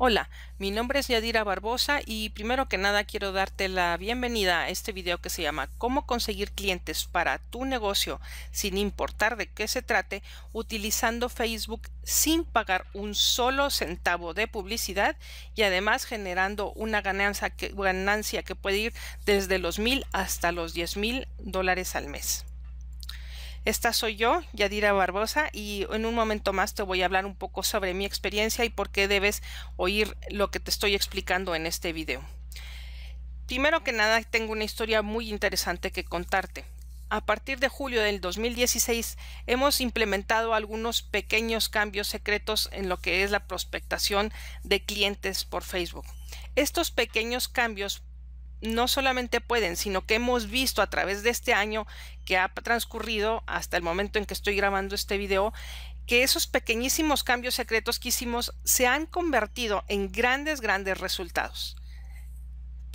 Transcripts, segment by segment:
Hola, mi nombre es Yadira Barbosa y primero que nada quiero darte la bienvenida a este video que se llama Cómo conseguir clientes para tu negocio sin importar de qué se trate utilizando Facebook sin pagar un solo centavo de publicidad y además generando una ganancia que, ganancia que puede ir desde los mil hasta los diez mil dólares al mes. Esta soy yo, Yadira Barbosa, y en un momento más te voy a hablar un poco sobre mi experiencia y por qué debes oír lo que te estoy explicando en este video. Primero que nada, tengo una historia muy interesante que contarte. A partir de julio del 2016 hemos implementado algunos pequeños cambios secretos en lo que es la prospectación de clientes por Facebook. Estos pequeños cambios no solamente pueden, sino que hemos visto a través de este año que ha transcurrido hasta el momento en que estoy grabando este video, que esos pequeñísimos cambios secretos que hicimos se han convertido en grandes, grandes resultados.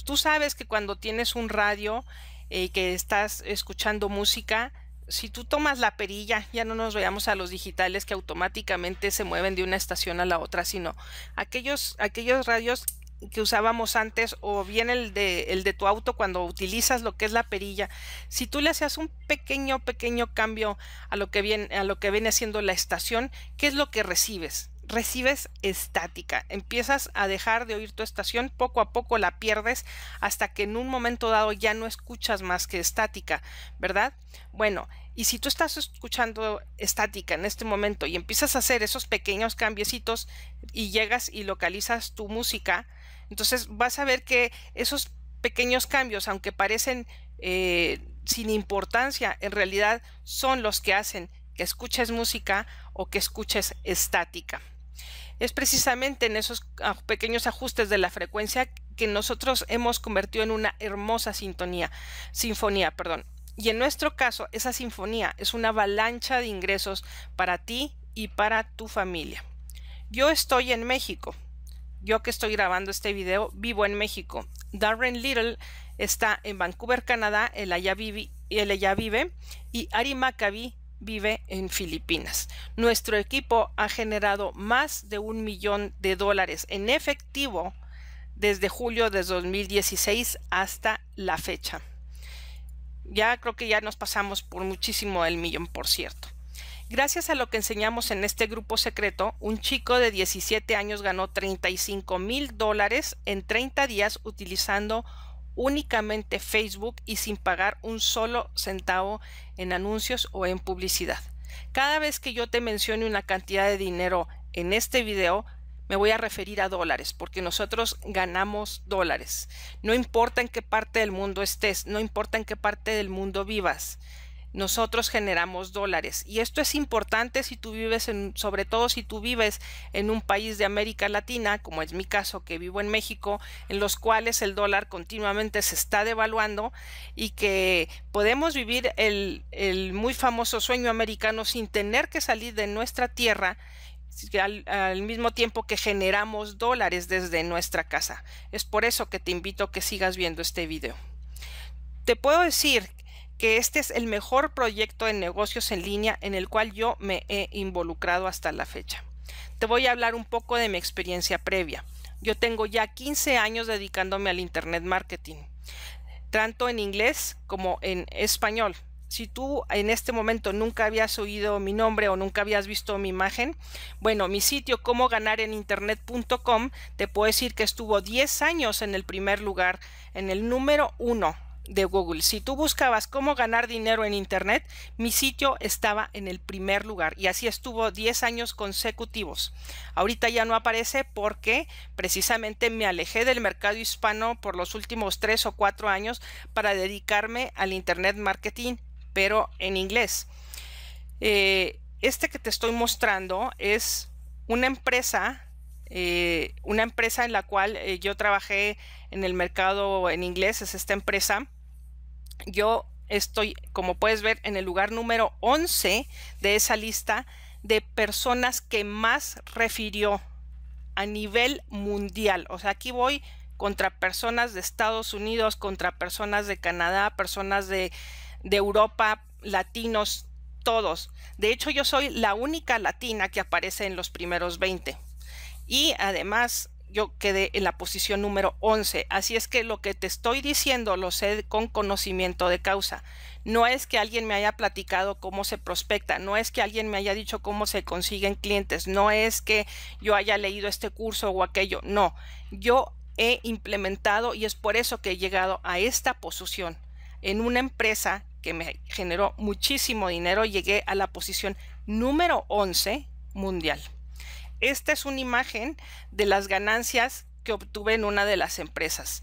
Tú sabes que cuando tienes un radio y eh, que estás escuchando música, si tú tomas la perilla, ya no nos veamos a los digitales que automáticamente se mueven de una estación a la otra, sino aquellos, aquellos radios que usábamos antes o bien el de, el de tu auto cuando utilizas lo que es la perilla, si tú le haces un pequeño, pequeño cambio a lo que viene, a lo que viene siendo la estación, ¿qué es lo que recibes? recibes estática, empiezas a dejar de oír tu estación, poco a poco la pierdes hasta que en un momento dado ya no escuchas más que estática, ¿verdad? Bueno, y si tú estás escuchando estática en este momento y empiezas a hacer esos pequeños cambiecitos y llegas y localizas tu música, entonces vas a ver que esos pequeños cambios, aunque parecen eh, sin importancia, en realidad son los que hacen que escuches música o que escuches estática. Es precisamente en esos pequeños ajustes de la frecuencia que nosotros hemos convertido en una hermosa sintonía, sinfonía, perdón. Y en nuestro caso, esa sinfonía es una avalancha de ingresos para ti y para tu familia. Yo estoy en México, yo que estoy grabando este video vivo en México. Darren Little está en Vancouver, Canadá, él allá vive, él vive y Ari Maccabi vive en Filipinas. Nuestro equipo ha generado más de un millón de dólares en efectivo desde julio de 2016 hasta la fecha. Ya creo que ya nos pasamos por muchísimo el millón, por cierto. Gracias a lo que enseñamos en este grupo secreto, un chico de 17 años ganó 35 mil dólares en 30 días utilizando únicamente Facebook y sin pagar un solo centavo en anuncios o en publicidad. Cada vez que yo te mencione una cantidad de dinero en este video, me voy a referir a dólares, porque nosotros ganamos dólares. No importa en qué parte del mundo estés, no importa en qué parte del mundo vivas nosotros generamos dólares. Y esto es importante si tú vives en, sobre todo si tú vives en un país de América Latina, como es mi caso que vivo en México, en los cuales el dólar continuamente se está devaluando y que podemos vivir el, muy famoso sueño americano sin tener que salir de nuestra tierra al, al, mismo tiempo que generamos dólares desde nuestra casa. Es por eso que te invito a que sigas viendo este video. Te puedo decir que este es el mejor proyecto de negocios en línea en el cual yo me he involucrado hasta la fecha. Te voy a hablar un poco de mi experiencia previa. Yo tengo ya 15 años dedicándome al Internet Marketing, tanto en inglés como en español. Si tú en este momento nunca habías oído mi nombre o nunca habías visto mi imagen, bueno, mi sitio cómo ganar en internet.com te puedo decir que estuvo 10 años en el primer lugar, en el número 1 de Google. Si tú buscabas cómo ganar dinero en Internet, mi sitio estaba en el primer lugar y así estuvo 10 años consecutivos. Ahorita ya no aparece porque precisamente me alejé del mercado hispano por los últimos 3 o 4 años para dedicarme al Internet Marketing, pero en inglés. Eh, este que te estoy mostrando es una empresa eh, una empresa en la cual eh, yo trabajé en el mercado en inglés, es esta empresa. Yo estoy, como puedes ver, en el lugar número 11 de esa lista de personas que más refirió a nivel mundial. O sea, aquí voy contra personas de Estados Unidos, contra personas de Canadá, personas de, de Europa, latinos, todos. De hecho, yo soy la única latina que aparece en los primeros 20 y además yo quedé en la posición número 11. Así es que lo que te estoy diciendo lo sé con conocimiento de causa. No es que alguien me haya platicado cómo se prospecta, no es que alguien me haya dicho cómo se consiguen clientes, no es que yo haya leído este curso o aquello, no. Yo he implementado y es por eso que he llegado a esta posición. En una empresa que me generó muchísimo dinero, llegué a la posición número 11 mundial. Esta es una imagen de las ganancias que obtuve en una de las empresas.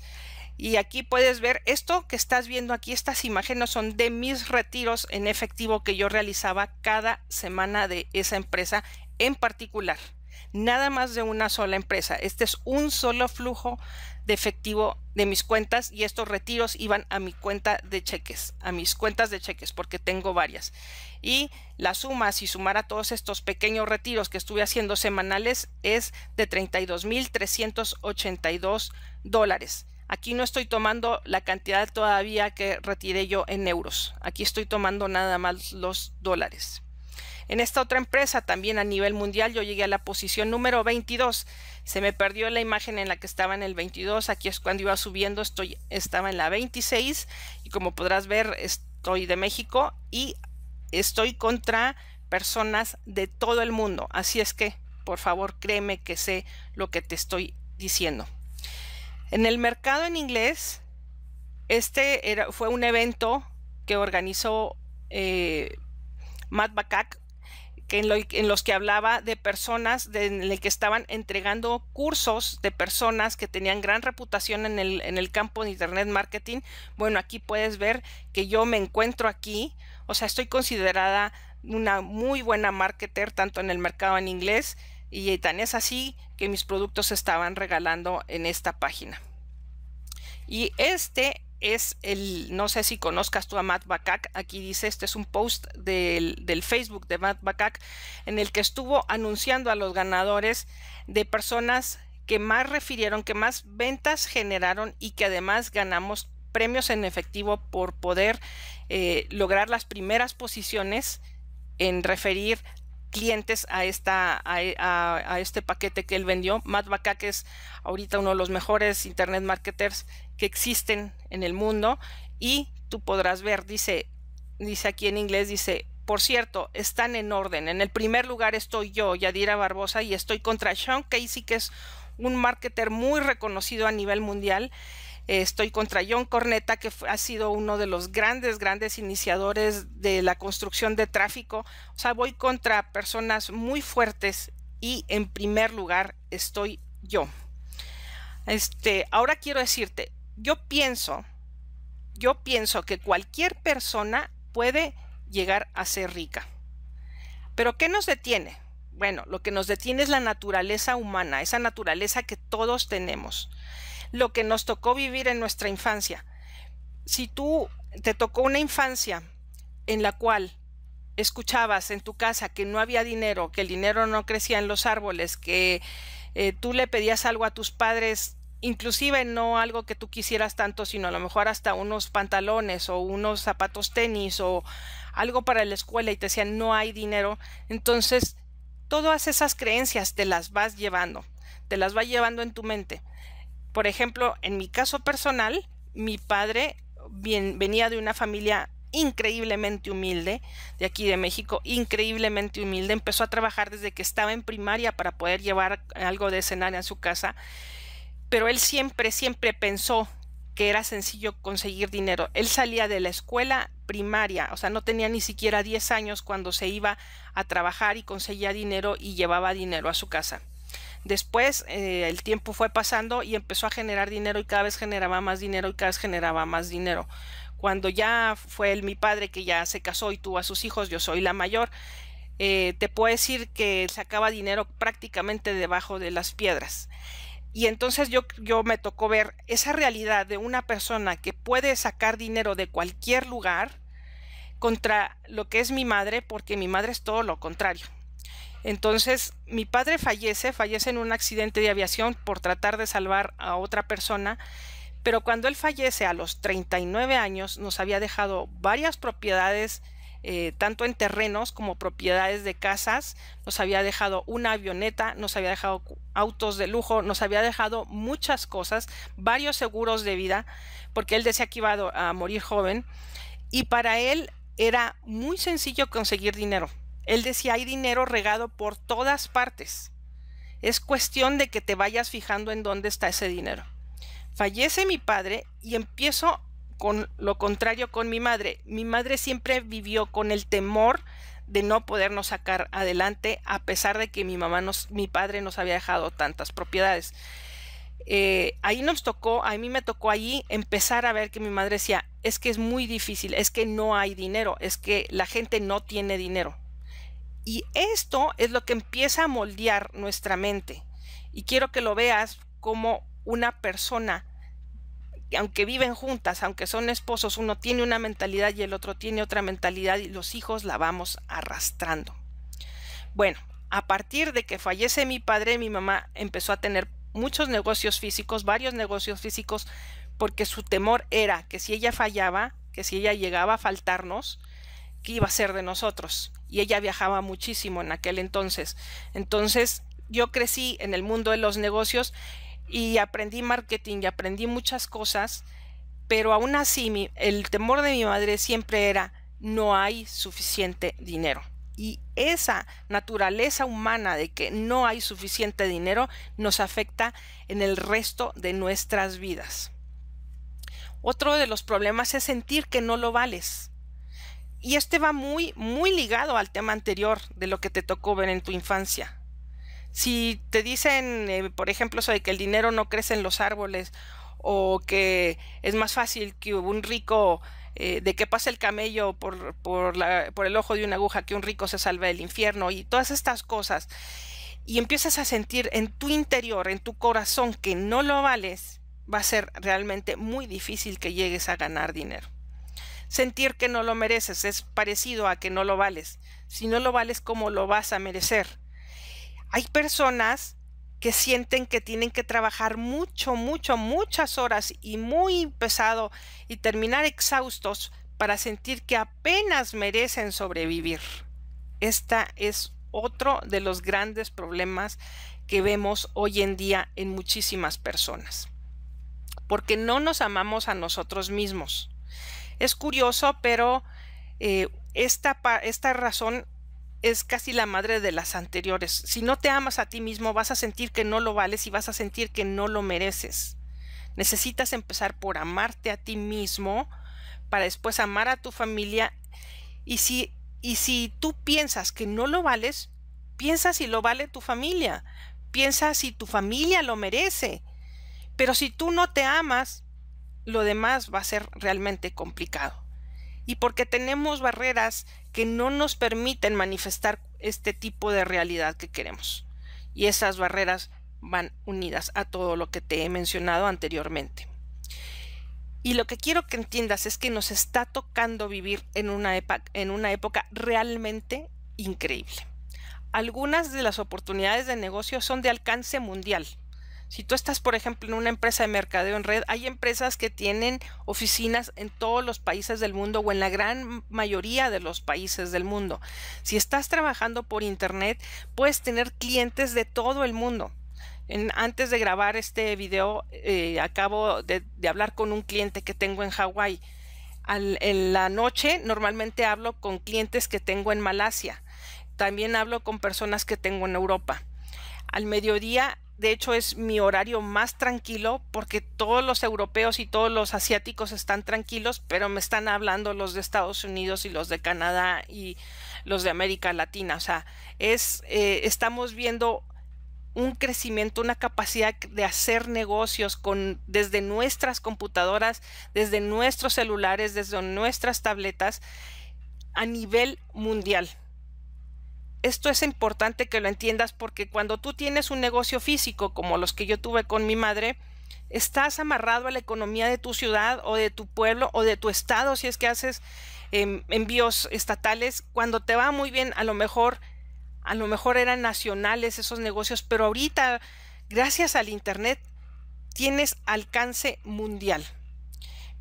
Y aquí puedes ver esto que estás viendo aquí, estas imágenes son de mis retiros en efectivo que yo realizaba cada semana de esa empresa en particular. Nada más de una sola empresa. Este es un solo flujo de efectivo de mis cuentas y estos retiros iban a mi cuenta de cheques, a mis cuentas de cheques, porque tengo varias y la suma, si sumara todos estos pequeños retiros que estuve haciendo semanales, es de 32.382 dólares. Aquí no estoy tomando la cantidad todavía que retiré yo en euros. Aquí estoy tomando nada más los dólares. En esta otra empresa, también a nivel mundial, yo llegué a la posición número 22. Se me perdió la imagen en la que estaba en el 22. Aquí es cuando iba subiendo, estoy, estaba en la 26. Y como podrás ver, estoy de México y estoy contra personas de todo el mundo. Así es que, por favor, créeme que sé lo que te estoy diciendo. En el mercado en inglés, este era, fue un evento que organizó eh, Matt Bacak, que en, los que hablaba de personas en el que estaban entregando cursos de personas que tenían gran reputación en el, en el campo de Internet Marketing. Bueno, aquí puedes ver que yo me encuentro aquí o sea, estoy considerada una muy buena marketer tanto en el mercado en inglés y tan es así que mis productos se estaban regalando en esta página. Y este es el, no sé si conozcas tú a Matt Bacac, aquí dice, este es un post del, Facebook de Matt Bacac en el que estuvo anunciando a los ganadores de personas que más refirieron, que más ventas generaron y que además ganamos premios en efectivo por poder eh, lograr las primeras posiciones en referir clientes a, esta, a, este paquete que él vendió. Matt que es ahorita uno de los mejores internet marketers que existen en el mundo y tú podrás ver, dice, dice aquí en inglés, dice, por cierto, están en orden. En el primer lugar estoy yo, Yadira Barbosa, y estoy contra Sean Casey, que es un marketer muy reconocido a nivel mundial. Eh, estoy contra John corneta que ha sido uno de los grandes, grandes iniciadores de la construcción de tráfico. O sea, voy contra personas muy fuertes y en primer lugar estoy yo. Este, ahora quiero decirte, yo pienso, yo pienso que cualquier persona puede llegar a ser rica. Pero ¿qué nos detiene? Bueno, lo que nos detiene es la naturaleza humana, esa naturaleza que todos tenemos lo que nos tocó vivir en nuestra infancia. Si tú te tocó una infancia en la cual escuchabas en tu casa que no había dinero, que el dinero no crecía en los árboles, que eh, tú le pedías algo a tus padres, inclusive no algo que tú quisieras tanto, sino a lo mejor hasta unos pantalones o unos zapatos tenis o algo para la escuela y te decían no hay dinero, entonces todas esas creencias te las vas llevando, te las vas llevando en tu mente. Por ejemplo, en mi caso personal, mi padre venía de una familia increíblemente humilde, de aquí de México, increíblemente humilde. Empezó a trabajar desde que estaba en primaria para poder llevar algo de cenar a su casa, pero él siempre, siempre pensó que era sencillo conseguir dinero. Él salía de la escuela primaria, o sea, no tenía ni siquiera 10 años cuando se iba a trabajar y conseguía dinero y llevaba dinero a su casa. Después eh, el tiempo fue pasando y empezó a generar dinero y cada vez generaba más dinero y cada vez generaba más dinero. Cuando ya fue mi padre que ya se casó y tuvo a sus hijos, yo soy la mayor, eh, te puedo decir que sacaba dinero prácticamente debajo de las piedras. Y entonces yo, yo me tocó ver esa realidad de una persona que puede sacar dinero de cualquier lugar contra lo que es mi madre, porque mi madre es todo lo contrario. Entonces, mi padre fallece, fallece en un accidente de aviación por tratar de salvar a otra persona, pero cuando él fallece a los 39 años nos había dejado varias propiedades, eh, tanto en terrenos como propiedades de casas, nos había dejado una avioneta, nos había dejado autos de lujo, nos había dejado muchas cosas, varios seguros de vida, porque él decía que iba a morir joven, y para él era muy sencillo conseguir dinero. Él decía, hay dinero regado por todas partes. Es cuestión de que te vayas fijando en dónde está ese dinero. Fallece mi padre y empiezo con lo contrario con mi madre. Mi madre siempre vivió con el temor de no podernos sacar adelante a pesar de que mi mamá nos, mi padre nos había dejado tantas propiedades. Eh, ahí nos tocó, a mí me tocó ahí empezar a ver que mi madre decía, es que es muy difícil, es que no hay dinero, es que la gente no tiene dinero. Y esto es lo que empieza a moldear nuestra mente. Y quiero que lo veas como una persona, aunque viven juntas, aunque son esposos, uno tiene una mentalidad y el otro tiene otra mentalidad y los hijos la vamos arrastrando. Bueno, a partir de que fallece mi padre, mi mamá empezó a tener muchos negocios físicos, varios negocios físicos, porque su temor era que si ella fallaba, que si ella llegaba a faltarnos, qué iba a ser de nosotros y ella viajaba muchísimo en aquel entonces. Entonces yo crecí en el mundo de los negocios y aprendí marketing y aprendí muchas cosas, pero aún así el temor de mi madre siempre era no hay suficiente dinero. Y esa naturaleza humana de que no hay suficiente dinero nos afecta en el resto de nuestras vidas. Otro de los problemas es sentir que no lo vales. Y este va muy, muy ligado al tema anterior de lo que te tocó ver en tu infancia. Si te dicen, eh, por ejemplo, eso de que el dinero no crece en los árboles o que es más fácil que un rico eh, de que pase el camello por, por el ojo de una aguja que un rico se salve del infierno y todas estas cosas, y empiezas a sentir en tu interior, en tu corazón que no lo vales, va a ser realmente muy difícil que llegues a ganar dinero sentir que no lo mereces es parecido a que no lo vales. Si no lo vales, ¿cómo lo vas a merecer? Hay personas que sienten que tienen que trabajar mucho, mucho, muchas horas y muy pesado y terminar exhaustos para sentir que apenas merecen sobrevivir. Esta es otro de los grandes problemas que vemos hoy en día en muchísimas personas. Porque no nos amamos a nosotros mismos. Es curioso, pero eh, esta, esta razón es casi la madre de las anteriores. Si no te amas a ti mismo, vas a sentir que no lo vales y vas a sentir que no lo mereces. Necesitas empezar por amarte a ti mismo para después amar a tu familia. Y si, y si tú piensas que no lo vales, piensa si lo vale tu familia, piensa si tu familia lo merece. Pero si tú no te amas, lo demás va a ser realmente complicado. Y porque tenemos barreras que no nos permiten manifestar este tipo de realidad que queremos. Y esas barreras van unidas a todo lo que te he mencionado anteriormente. Y lo que quiero que entiendas es que nos está tocando vivir en una, en una época realmente increíble. Algunas de las oportunidades de negocio son de alcance mundial si tú estás, por ejemplo, en una empresa de mercadeo en red, hay empresas que tienen oficinas en todos los países del mundo o en la gran mayoría de los países del mundo. Si estás trabajando por Internet, puedes tener clientes de todo el mundo. En, antes de grabar este video, eh, acabo de, de, hablar con un cliente que tengo en Hawái. en la noche normalmente hablo con clientes que tengo en Malasia. También hablo con personas que tengo en Europa. Al mediodía de hecho es mi horario más tranquilo porque todos los europeos y todos los asiáticos están tranquilos, pero me están hablando los de Estados Unidos y los de Canadá y los de América Latina. O sea, es, eh, estamos viendo un crecimiento, una capacidad de hacer negocios con, desde nuestras computadoras, desde nuestros celulares, desde nuestras tabletas a nivel mundial. Esto es importante que lo entiendas porque cuando tú tienes un negocio físico como los que yo tuve con mi madre, estás amarrado a la economía de tu ciudad o de tu pueblo o de tu estado si es que haces em, envíos estatales. Cuando te va muy bien, a lo mejor, a lo mejor eran nacionales esos negocios, pero ahorita, gracias al Internet, tienes alcance mundial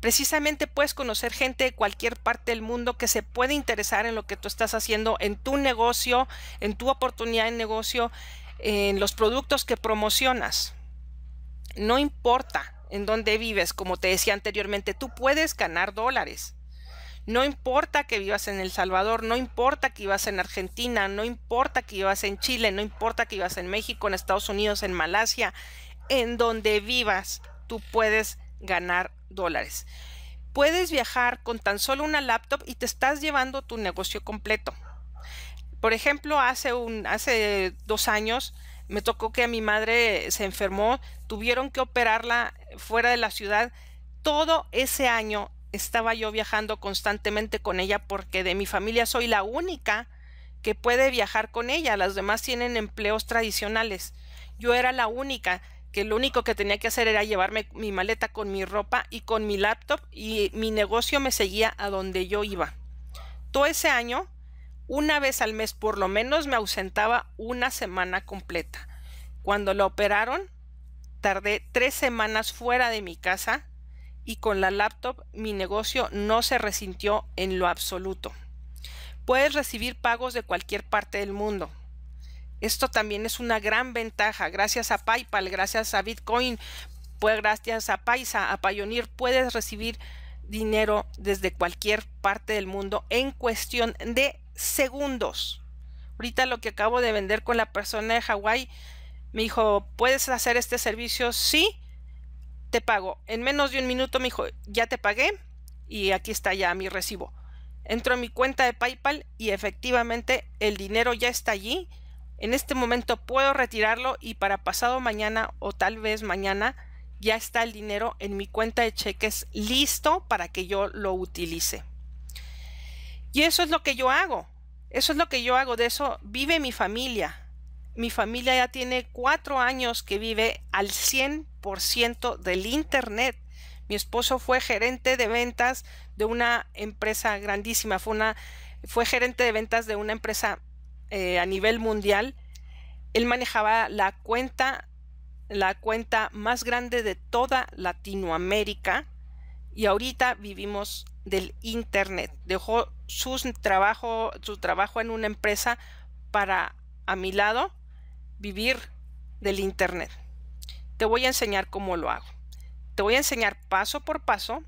precisamente puedes conocer gente de cualquier parte del mundo que se puede interesar en lo que tú estás haciendo, en tu negocio, en tu oportunidad de negocio, en los productos que promocionas. No importa en dónde vives, como te decía anteriormente, tú puedes ganar dólares. No importa que vivas en El Salvador, no importa que ibas en Argentina, no importa que vivas en Chile, no importa que ibas en México, en Estados Unidos, en Malasia, en donde vivas, tú puedes ganar dólares. Puedes viajar con tan solo una laptop y te estás llevando tu negocio completo. Por ejemplo, hace, un, hace dos años me tocó que a mi madre se enfermó, tuvieron que operarla fuera de la ciudad. Todo ese año estaba yo viajando constantemente con ella porque de mi familia soy la única que puede viajar con ella. Las demás tienen empleos tradicionales. Yo era la única que lo único que tenía que hacer era llevarme mi maleta con mi ropa y con mi laptop y mi negocio me seguía a donde yo iba. Todo ese año, una vez al mes por lo menos me ausentaba una semana completa. Cuando la operaron, tardé tres semanas fuera de mi casa y con la laptop mi negocio no se resintió en lo absoluto. Puedes recibir pagos de cualquier parte del mundo esto también es una gran ventaja. Gracias a PayPal, gracias a Bitcoin, pues gracias a Paisa, a Payoneer, puedes recibir dinero desde cualquier parte del mundo en cuestión de segundos. Ahorita lo que acabo de vender con la persona de Hawái me dijo, ¿puedes hacer este servicio? Sí, te pago. En menos de un minuto me dijo, ya te pagué y aquí está ya mi recibo. Entro a mi cuenta de PayPal y efectivamente el dinero ya está allí en este momento puedo retirarlo y para pasado mañana o tal vez mañana ya está el dinero en mi cuenta de cheques listo para que yo lo utilice. Y eso es lo que yo hago. Eso es lo que yo hago. De eso vive mi familia. Mi familia ya tiene cuatro años que vive al 100% del Internet. Mi esposo fue gerente de ventas de una empresa grandísima. Fue, fue gerente de ventas de una empresa eh, a nivel mundial, él manejaba la cuenta, la cuenta más grande de toda Latinoamérica y ahorita vivimos del Internet. Dejó su trabajo, su trabajo en una empresa para, a mi lado, vivir del Internet. Te voy a enseñar cómo lo hago. Te voy a enseñar paso por paso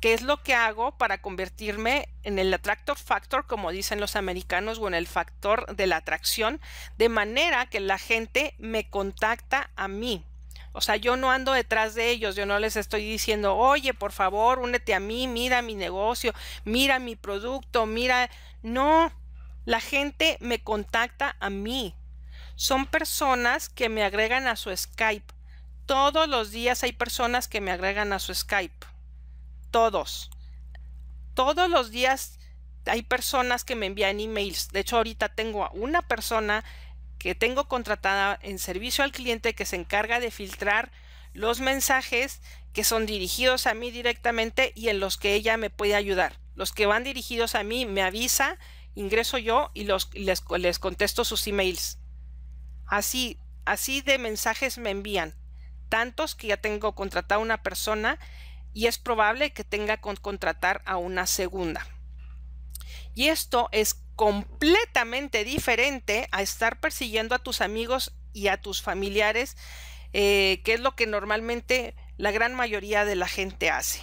qué es lo que hago para convertirme en el atractor factor, como dicen los americanos, o en el factor de la atracción, de manera que la gente me contacta a mí. O sea, yo no ando detrás de ellos, yo no les estoy diciendo, oye, por favor, únete a mí, mira mi negocio, mira mi producto, mira... No, la gente me contacta a mí. Son personas que me agregan a su Skype. Todos los días hay personas que me agregan a su Skype todos. Todos los días hay personas que me envían emails. De hecho, ahorita tengo a una persona que tengo contratada en servicio al cliente que se encarga de filtrar los mensajes que son dirigidos a mí directamente y en los que ella me puede ayudar. Los que van dirigidos a mí me avisa, ingreso yo y los, les, les contesto sus emails. Así, así de mensajes me envían. Tantos que ya tengo contratada una persona y es probable que tenga que contratar a una segunda. Y esto es completamente diferente a estar persiguiendo a tus amigos y a tus familiares, eh, que es lo que normalmente la gran mayoría de la gente hace.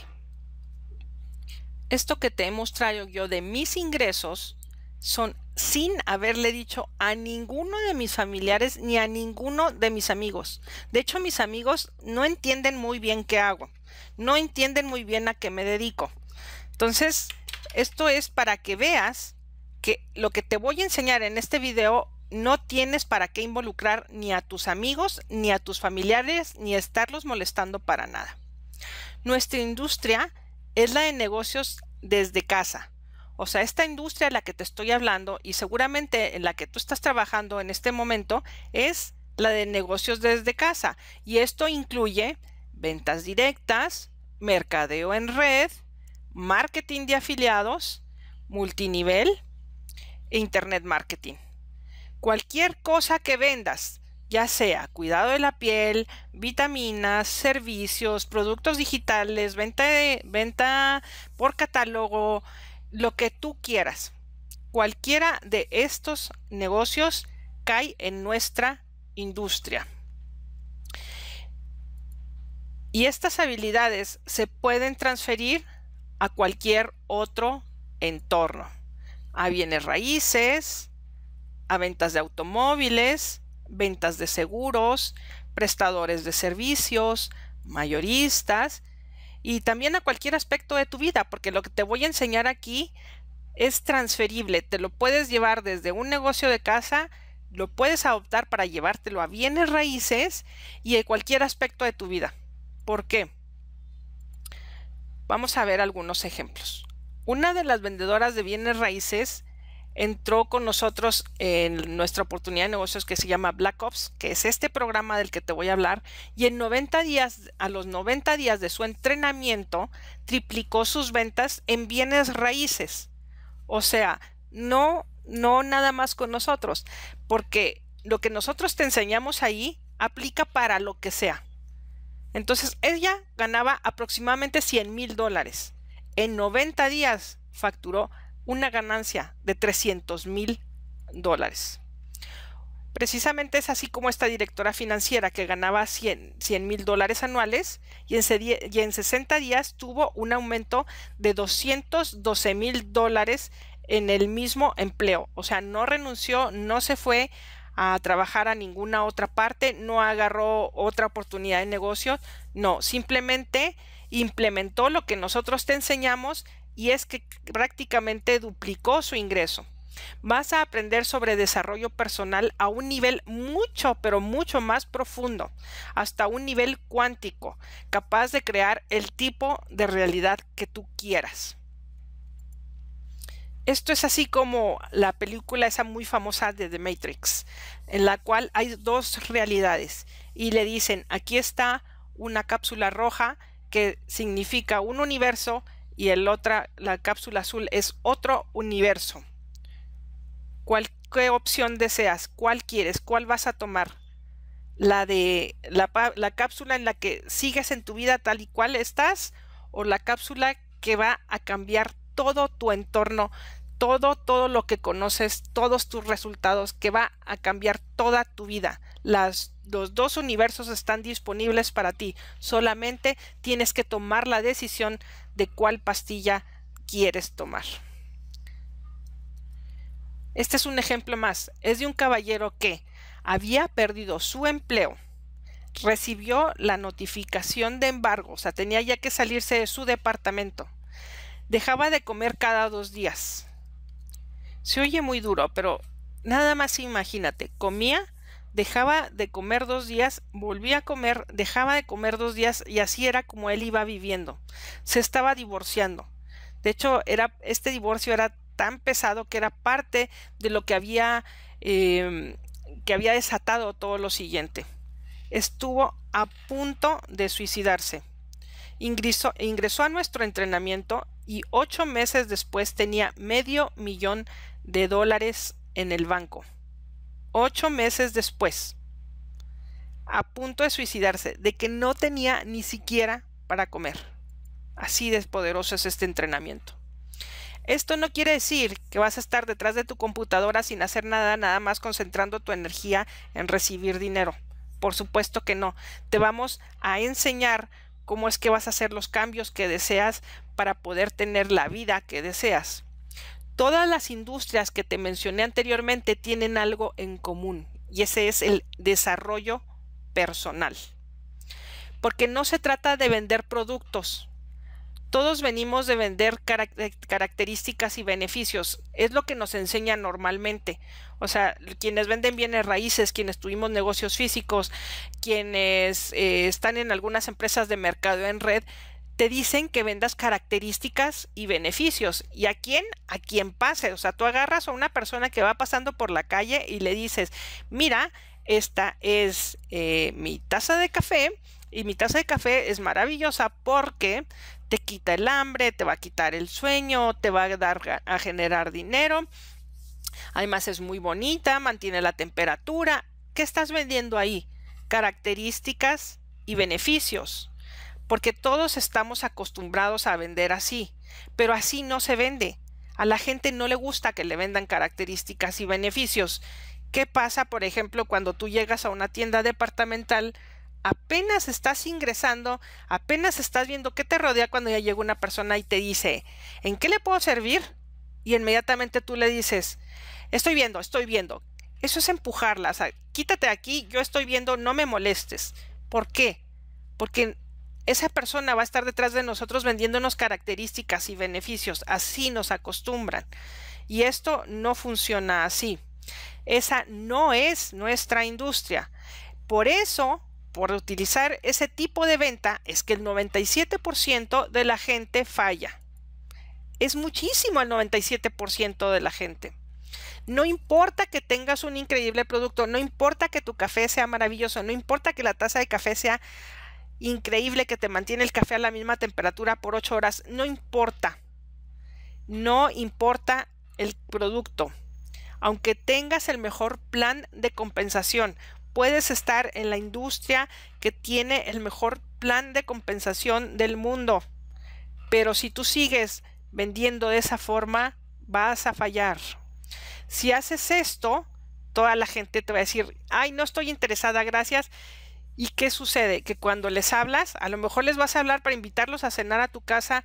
Esto que te he mostrado yo de mis ingresos son sin haberle dicho a ninguno de mis familiares ni a ninguno de mis amigos. De hecho, mis amigos no entienden muy bien qué hago no entienden muy bien a qué me dedico. Entonces, esto es para que veas que lo que te voy a enseñar en este video no tienes para qué involucrar ni a tus amigos, ni a tus familiares, ni estarlos molestando para nada. Nuestra industria es la de negocios desde casa. O sea, esta industria de la que te estoy hablando y seguramente en la que tú estás trabajando en este momento es la de negocios desde casa. Y esto incluye ventas directas, mercadeo en red, marketing de afiliados, multinivel e internet marketing. Cualquier cosa que vendas, ya sea cuidado de la piel, vitaminas, servicios, productos digitales, venta, venta por catálogo, lo que tú quieras. Cualquiera de estos negocios cae en nuestra industria. Y estas habilidades se pueden transferir a cualquier otro entorno, a bienes raíces, a ventas de automóviles, ventas de seguros, prestadores de servicios, mayoristas y también a cualquier aspecto de tu vida, porque lo que te voy a enseñar aquí es transferible, te lo puedes llevar desde un negocio de casa, lo puedes adoptar para llevártelo a bienes raíces y a cualquier aspecto de tu vida. ¿Por qué? Vamos a ver algunos ejemplos. Una de las vendedoras de bienes raíces entró con nosotros en nuestra oportunidad de negocios que se llama Black Ops, que es este programa del que te voy a hablar, y en 90 días, a los 90 días de su entrenamiento, triplicó sus ventas en bienes raíces. O sea, no, no nada más con nosotros, porque lo que nosotros te enseñamos ahí aplica para lo que sea. Entonces ella ganaba aproximadamente 100 mil dólares. En 90 días facturó una ganancia de 300 mil dólares. Precisamente es así como esta directora financiera que ganaba 100 mil dólares anuales y en, y en 60 días tuvo un aumento de 212 mil dólares en el mismo empleo. O sea, no renunció, no se fue a trabajar a ninguna otra parte, no agarró otra oportunidad de negocio, no, simplemente implementó lo que nosotros te enseñamos y es que prácticamente duplicó su ingreso. Vas a aprender sobre desarrollo personal a un nivel mucho, pero mucho más profundo, hasta un nivel cuántico, capaz de crear el tipo de realidad que tú quieras. Esto es así como la película esa muy famosa de The Matrix, en la cual hay dos realidades y le dicen, aquí está una cápsula roja que significa un universo y el otra, la cápsula azul es otro universo. ¿Cuál, opción deseas? ¿Cuál quieres? ¿Cuál vas a tomar? ¿La de la, cápsula en la que sigues en tu vida tal y cual estás o la cápsula que va a cambiar todo tu entorno, todo, todo lo que conoces, todos tus resultados, que va a cambiar toda tu vida. Las, los dos universos están disponibles para ti. Solamente tienes que tomar la decisión de cuál pastilla quieres tomar. Este es un ejemplo más. Es de un caballero que había perdido su empleo, recibió la notificación de embargo, o sea, tenía ya que salirse de su departamento Dejaba de comer cada dos días. Se oye muy duro, pero nada más imagínate, comía, dejaba de comer dos días, volvía a comer, dejaba de comer dos días y así era como él iba viviendo. Se estaba divorciando. De hecho, era, este divorcio era tan pesado que era parte de lo que había, em, que había desatado todo lo siguiente. Estuvo a punto de suicidarse. Ingresó, ingresó a nuestro entrenamiento y ocho meses después tenía medio millón de dólares en el banco. Ocho meses después, a punto de suicidarse, de que no tenía ni siquiera para comer. Así de poderoso es este entrenamiento. Esto no quiere decir que vas a estar detrás de tu computadora sin hacer nada, nada más concentrando tu energía en recibir dinero. Por supuesto que no. Te vamos a enseñar cómo es que vas a hacer los cambios que deseas para poder tener la vida que deseas. Todas las industrias que te mencioné anteriormente tienen algo en común y ese es el desarrollo personal. Porque no se trata de vender productos, todos venimos de vender características y beneficios. Es lo que nos enseña normalmente. O sea, quienes venden bienes raíces, quienes tuvimos negocios físicos, quienes eh, están en algunas empresas de mercado en red, te dicen que vendas características y beneficios. ¿Y a quién? A quien pase. O sea, tú agarras a una persona que va pasando por la calle y le dices, mira, esta es eh, mi taza de café y mi taza de café es maravillosa porque te quita el hambre, te va a quitar el sueño, te va a dar a generar dinero. Además es muy bonita, mantiene la temperatura. ¿Qué estás vendiendo ahí? Características y beneficios. Porque todos estamos acostumbrados a vender así, pero así no se vende. A la gente no le gusta que le vendan características y beneficios. ¿Qué pasa, por ejemplo, cuando tú llegas a una tienda departamental apenas estás ingresando, apenas estás viendo qué te rodea cuando ya llega una persona y te dice, ¿en qué le puedo servir? Y inmediatamente tú le dices, estoy viendo, estoy viendo. Eso es empujarla, o sea, quítate aquí, yo estoy viendo, no me molestes. ¿Por qué? Porque esa persona va a estar detrás de nosotros vendiéndonos características y beneficios, así nos acostumbran. Y esto no funciona así. Esa no es nuestra industria. Por eso por utilizar ese tipo de venta es que el 97% de la gente falla. Es muchísimo el 97% de la gente. No importa que tengas un increíble producto, no importa que tu café sea maravilloso, no importa que la taza de café sea increíble, que te mantiene el café a la misma temperatura por 8 horas, no importa. No importa el producto, aunque tengas el mejor plan de compensación, puedes estar en la industria que tiene el mejor plan de compensación del mundo. Pero si tú sigues vendiendo de esa forma, vas a fallar. Si haces esto, toda la gente te va a decir, ay, no estoy interesada, gracias. ¿Y qué sucede? Que cuando les hablas, a lo mejor les vas a hablar para invitarlos a cenar a tu casa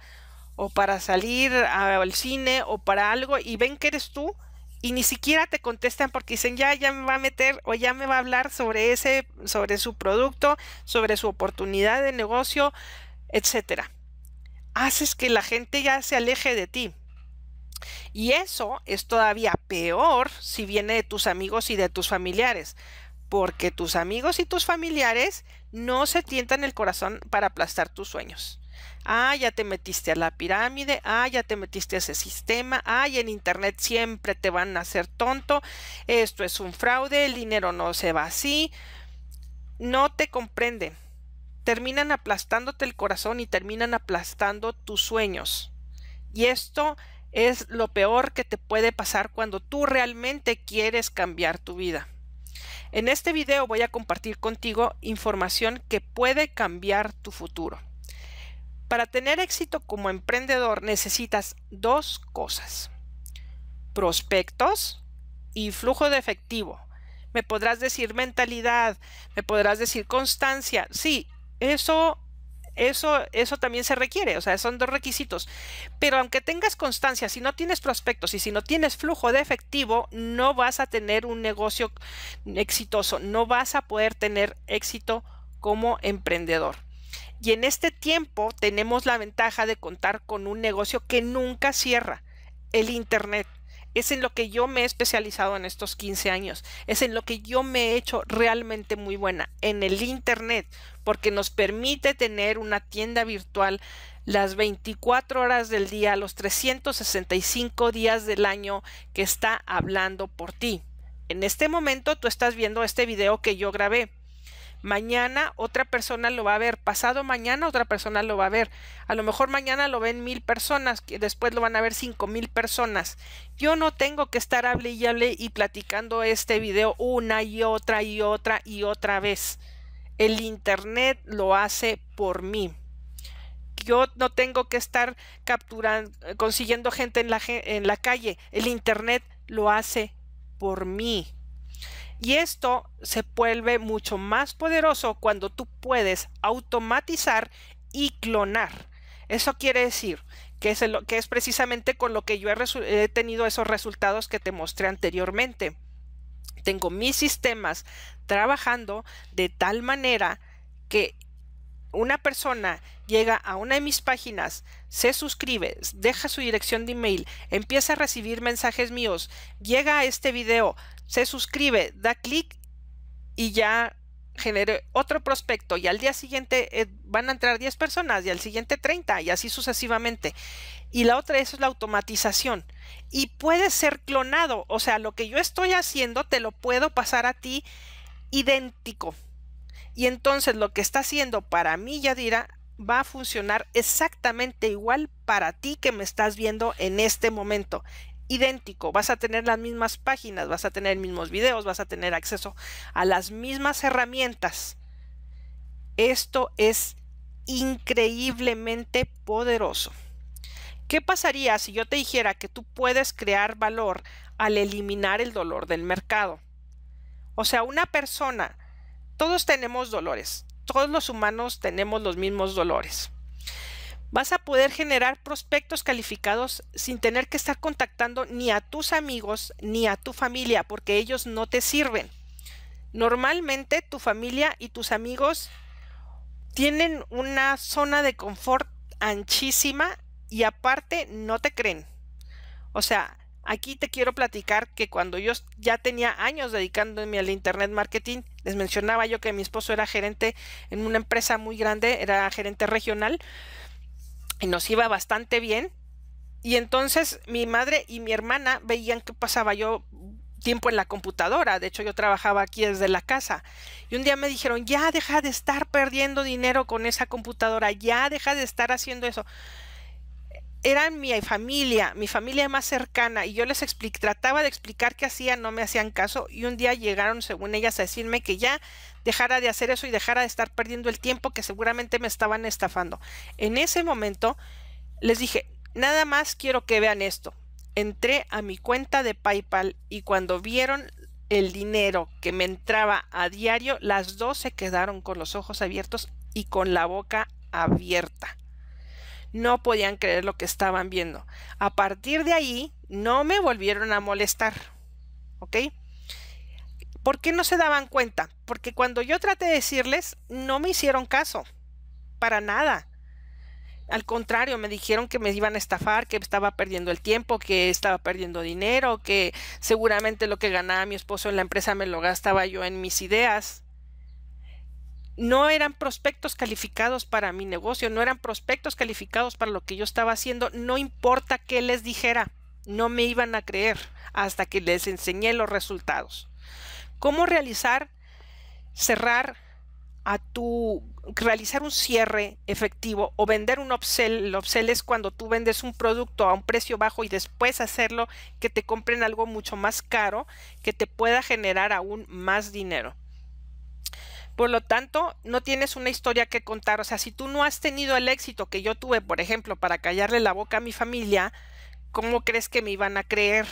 o para salir al cine o para algo y ven que eres tú y ni siquiera te contestan porque dicen ya, ya me va a meter o ya me va a hablar sobre ese, sobre su producto, sobre su oportunidad de negocio, etcétera. Haces que la gente ya se aleje de ti. Y eso es todavía peor si viene de tus amigos y de tus familiares, porque tus amigos y tus familiares no se tientan el corazón para aplastar tus sueños ah, ya te metiste a la pirámide, ah, ya te metiste a ese sistema, ah, en Internet siempre te van a hacer tonto, esto es un fraude, el dinero no se va así, no te comprenden, terminan aplastándote el corazón y terminan aplastando tus sueños. Y esto es lo peor que te puede pasar cuando tú realmente quieres cambiar tu vida. En este video voy a compartir contigo información que puede cambiar tu futuro. Para tener éxito como emprendedor necesitas dos cosas. Prospectos y flujo de efectivo. Me podrás decir mentalidad, me podrás decir constancia. Sí, eso eso, eso también se requiere, o sea, son dos requisitos. Pero aunque tengas constancia, si no tienes prospectos y si no tienes flujo de efectivo, no vas a tener un negocio exitoso, no vas a poder tener éxito como emprendedor. Y en este tiempo tenemos la ventaja de contar con un negocio que nunca cierra, el Internet. Es en lo que yo me he especializado en estos 15 años. Es en lo que yo me he hecho realmente muy buena, en el Internet, porque nos permite tener una tienda virtual las 24 horas del día, los 365 días del año que está hablando por ti. En este momento tú estás viendo este video que yo grabé mañana otra persona lo va a ver, pasado mañana otra persona lo va a ver, a lo mejor mañana lo ven mil personas, que después lo van a ver cinco mil personas. Yo no tengo que estar hable y hable y platicando este video una y otra y otra y otra vez. El Internet lo hace por mí. Yo no tengo que estar capturando, consiguiendo gente en en la calle. El Internet lo hace por mí. Y esto se vuelve mucho más poderoso cuando tú puedes automatizar y clonar. Eso quiere decir que es, precisamente con lo que yo he tenido esos resultados que te mostré anteriormente. Tengo mis sistemas trabajando de tal manera que una persona llega a una de mis páginas, se suscribe, deja su dirección de email, empieza a recibir mensajes míos, llega a este video, se suscribe, da clic y ya genere otro prospecto y al día siguiente eh, van a entrar 10 personas y al siguiente 30 y así sucesivamente. Y la otra es la automatización. Y puede ser clonado, o sea, lo que yo estoy haciendo te lo puedo pasar a ti idéntico. Y entonces lo que está haciendo para mí, Yadira, va a funcionar exactamente igual para ti que me estás viendo en este momento idéntico, vas a tener las mismas páginas, vas a tener mismos videos, vas a tener acceso a las mismas herramientas. Esto es increíblemente poderoso. ¿Qué pasaría si yo te dijera que tú puedes crear valor al eliminar el dolor del mercado? O sea, una persona, todos tenemos dolores, todos los humanos tenemos los mismos dolores vas a poder generar prospectos calificados sin tener que estar contactando ni a tus amigos ni a tu familia porque ellos no te sirven. Normalmente tu familia y tus amigos tienen una zona de confort anchísima y aparte no te creen. O sea, aquí te quiero platicar que cuando yo ya tenía años dedicándome al Internet Marketing, les mencionaba yo que mi esposo era gerente en una empresa muy grande, era gerente regional y nos iba bastante bien. Y entonces mi madre y mi hermana veían que pasaba yo tiempo en la computadora, de hecho yo trabajaba aquí desde la casa. Y un día me dijeron, ya deja de estar perdiendo dinero con esa computadora, ya deja de estar haciendo eso. Eran mi familia, mi familia más cercana, y yo les trataba de explicar qué hacía, no me hacían caso, y un día llegaron, según ellas, a decirme que ya dejara de hacer eso y dejara de estar perdiendo el tiempo que seguramente me estaban estafando. En ese momento les dije, nada más quiero que vean esto. Entré a mi cuenta de PayPal y cuando vieron el dinero que me entraba a diario, las dos se quedaron con los ojos abiertos y con la boca abierta. No podían creer lo que estaban viendo. A partir de ahí, no me volvieron a molestar. ¿Ok? ¿Por qué no se daban cuenta? Porque cuando yo traté de decirles, no me hicieron caso, para nada. Al contrario, me dijeron que me iban a estafar, que estaba perdiendo el tiempo, que estaba perdiendo dinero, que seguramente lo que ganaba mi esposo en la empresa me lo gastaba yo en mis ideas. No eran prospectos calificados para mi negocio, no eran prospectos calificados para lo que yo estaba haciendo, no importa qué les dijera, no me iban a creer hasta que les enseñé los resultados cómo realizar, cerrar a tu, realizar un cierre efectivo o vender un upsell. El upsell es cuando tú vendes un producto a un precio bajo y después hacerlo que te compren algo mucho más caro que te pueda generar aún más dinero. Por lo tanto, no tienes una historia que contar. O sea, si tú no has tenido el éxito que yo tuve, por ejemplo, para callarle la boca a mi familia, ¿cómo crees que me iban a creer?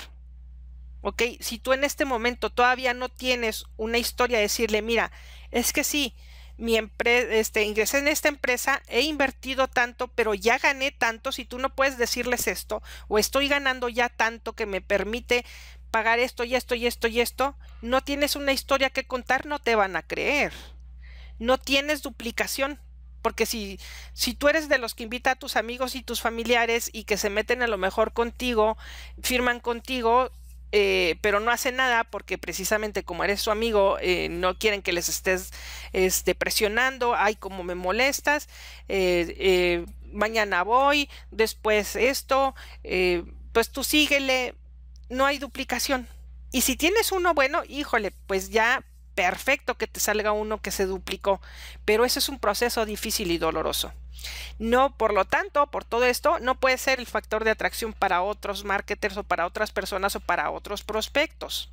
¿ok? Si tú en este momento todavía no tienes una historia, decirle, mira, es que sí, mi este, ingresé en esta empresa, he invertido tanto, pero ya gané tanto, si tú no puedes decirles esto, o estoy ganando ya tanto que me permite pagar esto y esto y esto y esto, no tienes una historia que contar, no te van a creer. No tienes duplicación, porque si, si tú eres de los que invita a tus amigos y tus familiares y que se meten a lo mejor contigo, firman contigo, eh, pero no hace nada porque precisamente como eres su amigo, eh, no quieren que les estés este, presionando, ay, como me molestas, eh, mañana voy, después esto, pues tú síguele, no hay duplicación. Y si tienes uno bueno, híjole, pues ya perfecto que te salga uno que se duplicó, pero ese es un proceso difícil y doloroso. No, por lo tanto, por todo esto, no puede ser el factor de atracción para otros marketers o para otras personas o para otros prospectos.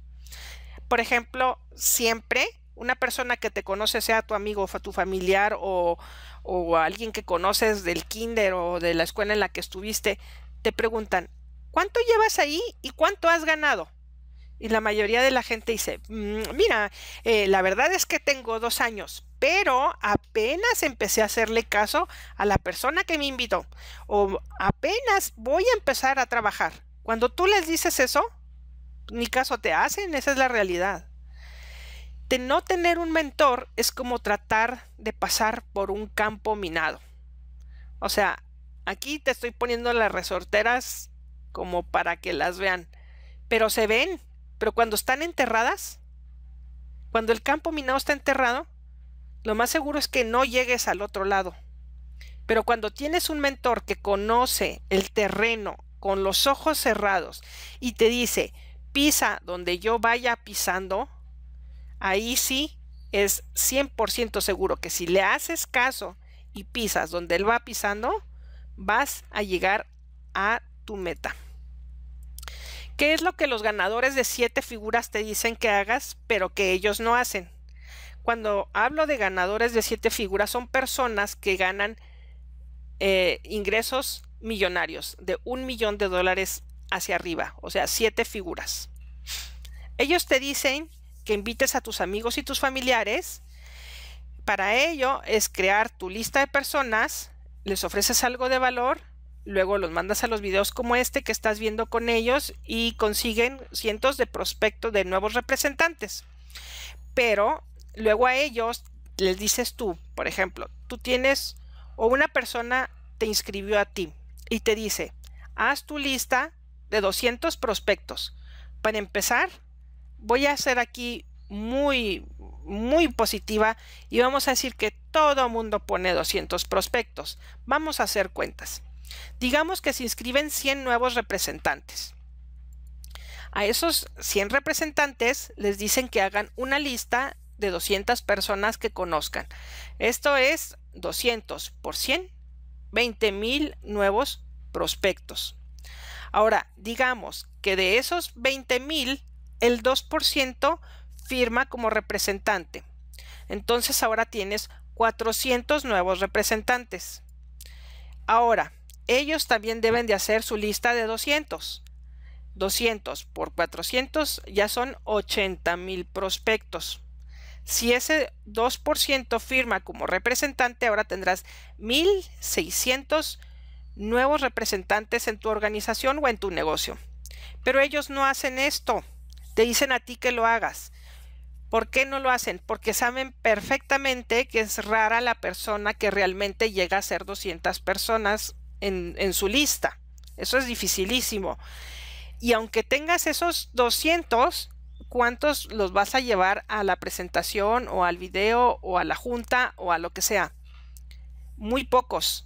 Por ejemplo, siempre una persona que te conoce, sea tu amigo, o tu familiar o, o alguien que conoces del kinder o de la escuela en la que estuviste, te preguntan, ¿cuánto llevas ahí y cuánto has ganado? Y la mayoría de la gente dice, mm, mira, eh, la verdad es que tengo dos años, pero apenas empecé a hacerle caso a la persona que me invitó. O apenas voy a empezar a trabajar. Cuando tú les dices eso, ni caso te hacen, esa es la realidad. De no tener un mentor es como tratar de pasar por un campo minado. O sea, aquí te estoy poniendo las resorteras como para que las vean, pero se ven, pero cuando están enterradas, cuando el campo minado está enterrado, lo más seguro es que no llegues al otro lado. Pero cuando tienes un mentor que conoce el terreno con los ojos cerrados y te dice, pisa donde yo vaya pisando, ahí sí es 100% seguro que si le haces caso y pisas donde él va pisando, vas a llegar a tu meta. ¿Qué es lo que los ganadores de siete figuras te dicen que hagas, pero que ellos no hacen? Cuando hablo de ganadores de siete figuras, son personas que ganan eh, ingresos millonarios de un millón de dólares hacia arriba, o sea, siete figuras. Ellos te dicen que invites a tus amigos y tus familiares. Para ello es crear tu lista de personas, les ofreces algo de valor luego los mandas a los videos como este que estás viendo con ellos y consiguen cientos de prospectos de nuevos representantes. Pero luego a ellos les dices tú, por ejemplo, tú tienes o una persona te inscribió a ti y te dice, haz tu lista de 200 prospectos. Para empezar, voy a hacer aquí muy, muy positiva y vamos a decir que todo mundo pone 200 prospectos. Vamos a hacer cuentas. Digamos que se inscriben 100 nuevos representantes. A esos 100 representantes les dicen que hagan una lista de 200 personas que conozcan. Esto es 200 por 100, 20 mil nuevos prospectos. Ahora, digamos que de esos 20 mil, el 2% firma como representante. Entonces ahora tienes 400 nuevos representantes. Ahora, ellos también deben de hacer su lista de 200. 200 por 400 ya son 80 mil prospectos. Si ese 2% firma como representante, ahora tendrás 1.600 nuevos representantes en tu organización o en tu negocio. Pero ellos no hacen esto. Te dicen a ti que lo hagas. ¿Por qué no lo hacen? Porque saben perfectamente que es rara la persona que realmente llega a ser 200 personas en, su lista. Eso es dificilísimo. Y aunque tengas esos 200, ¿cuántos los vas a llevar a la presentación o al video o a la junta o a lo que sea? Muy pocos.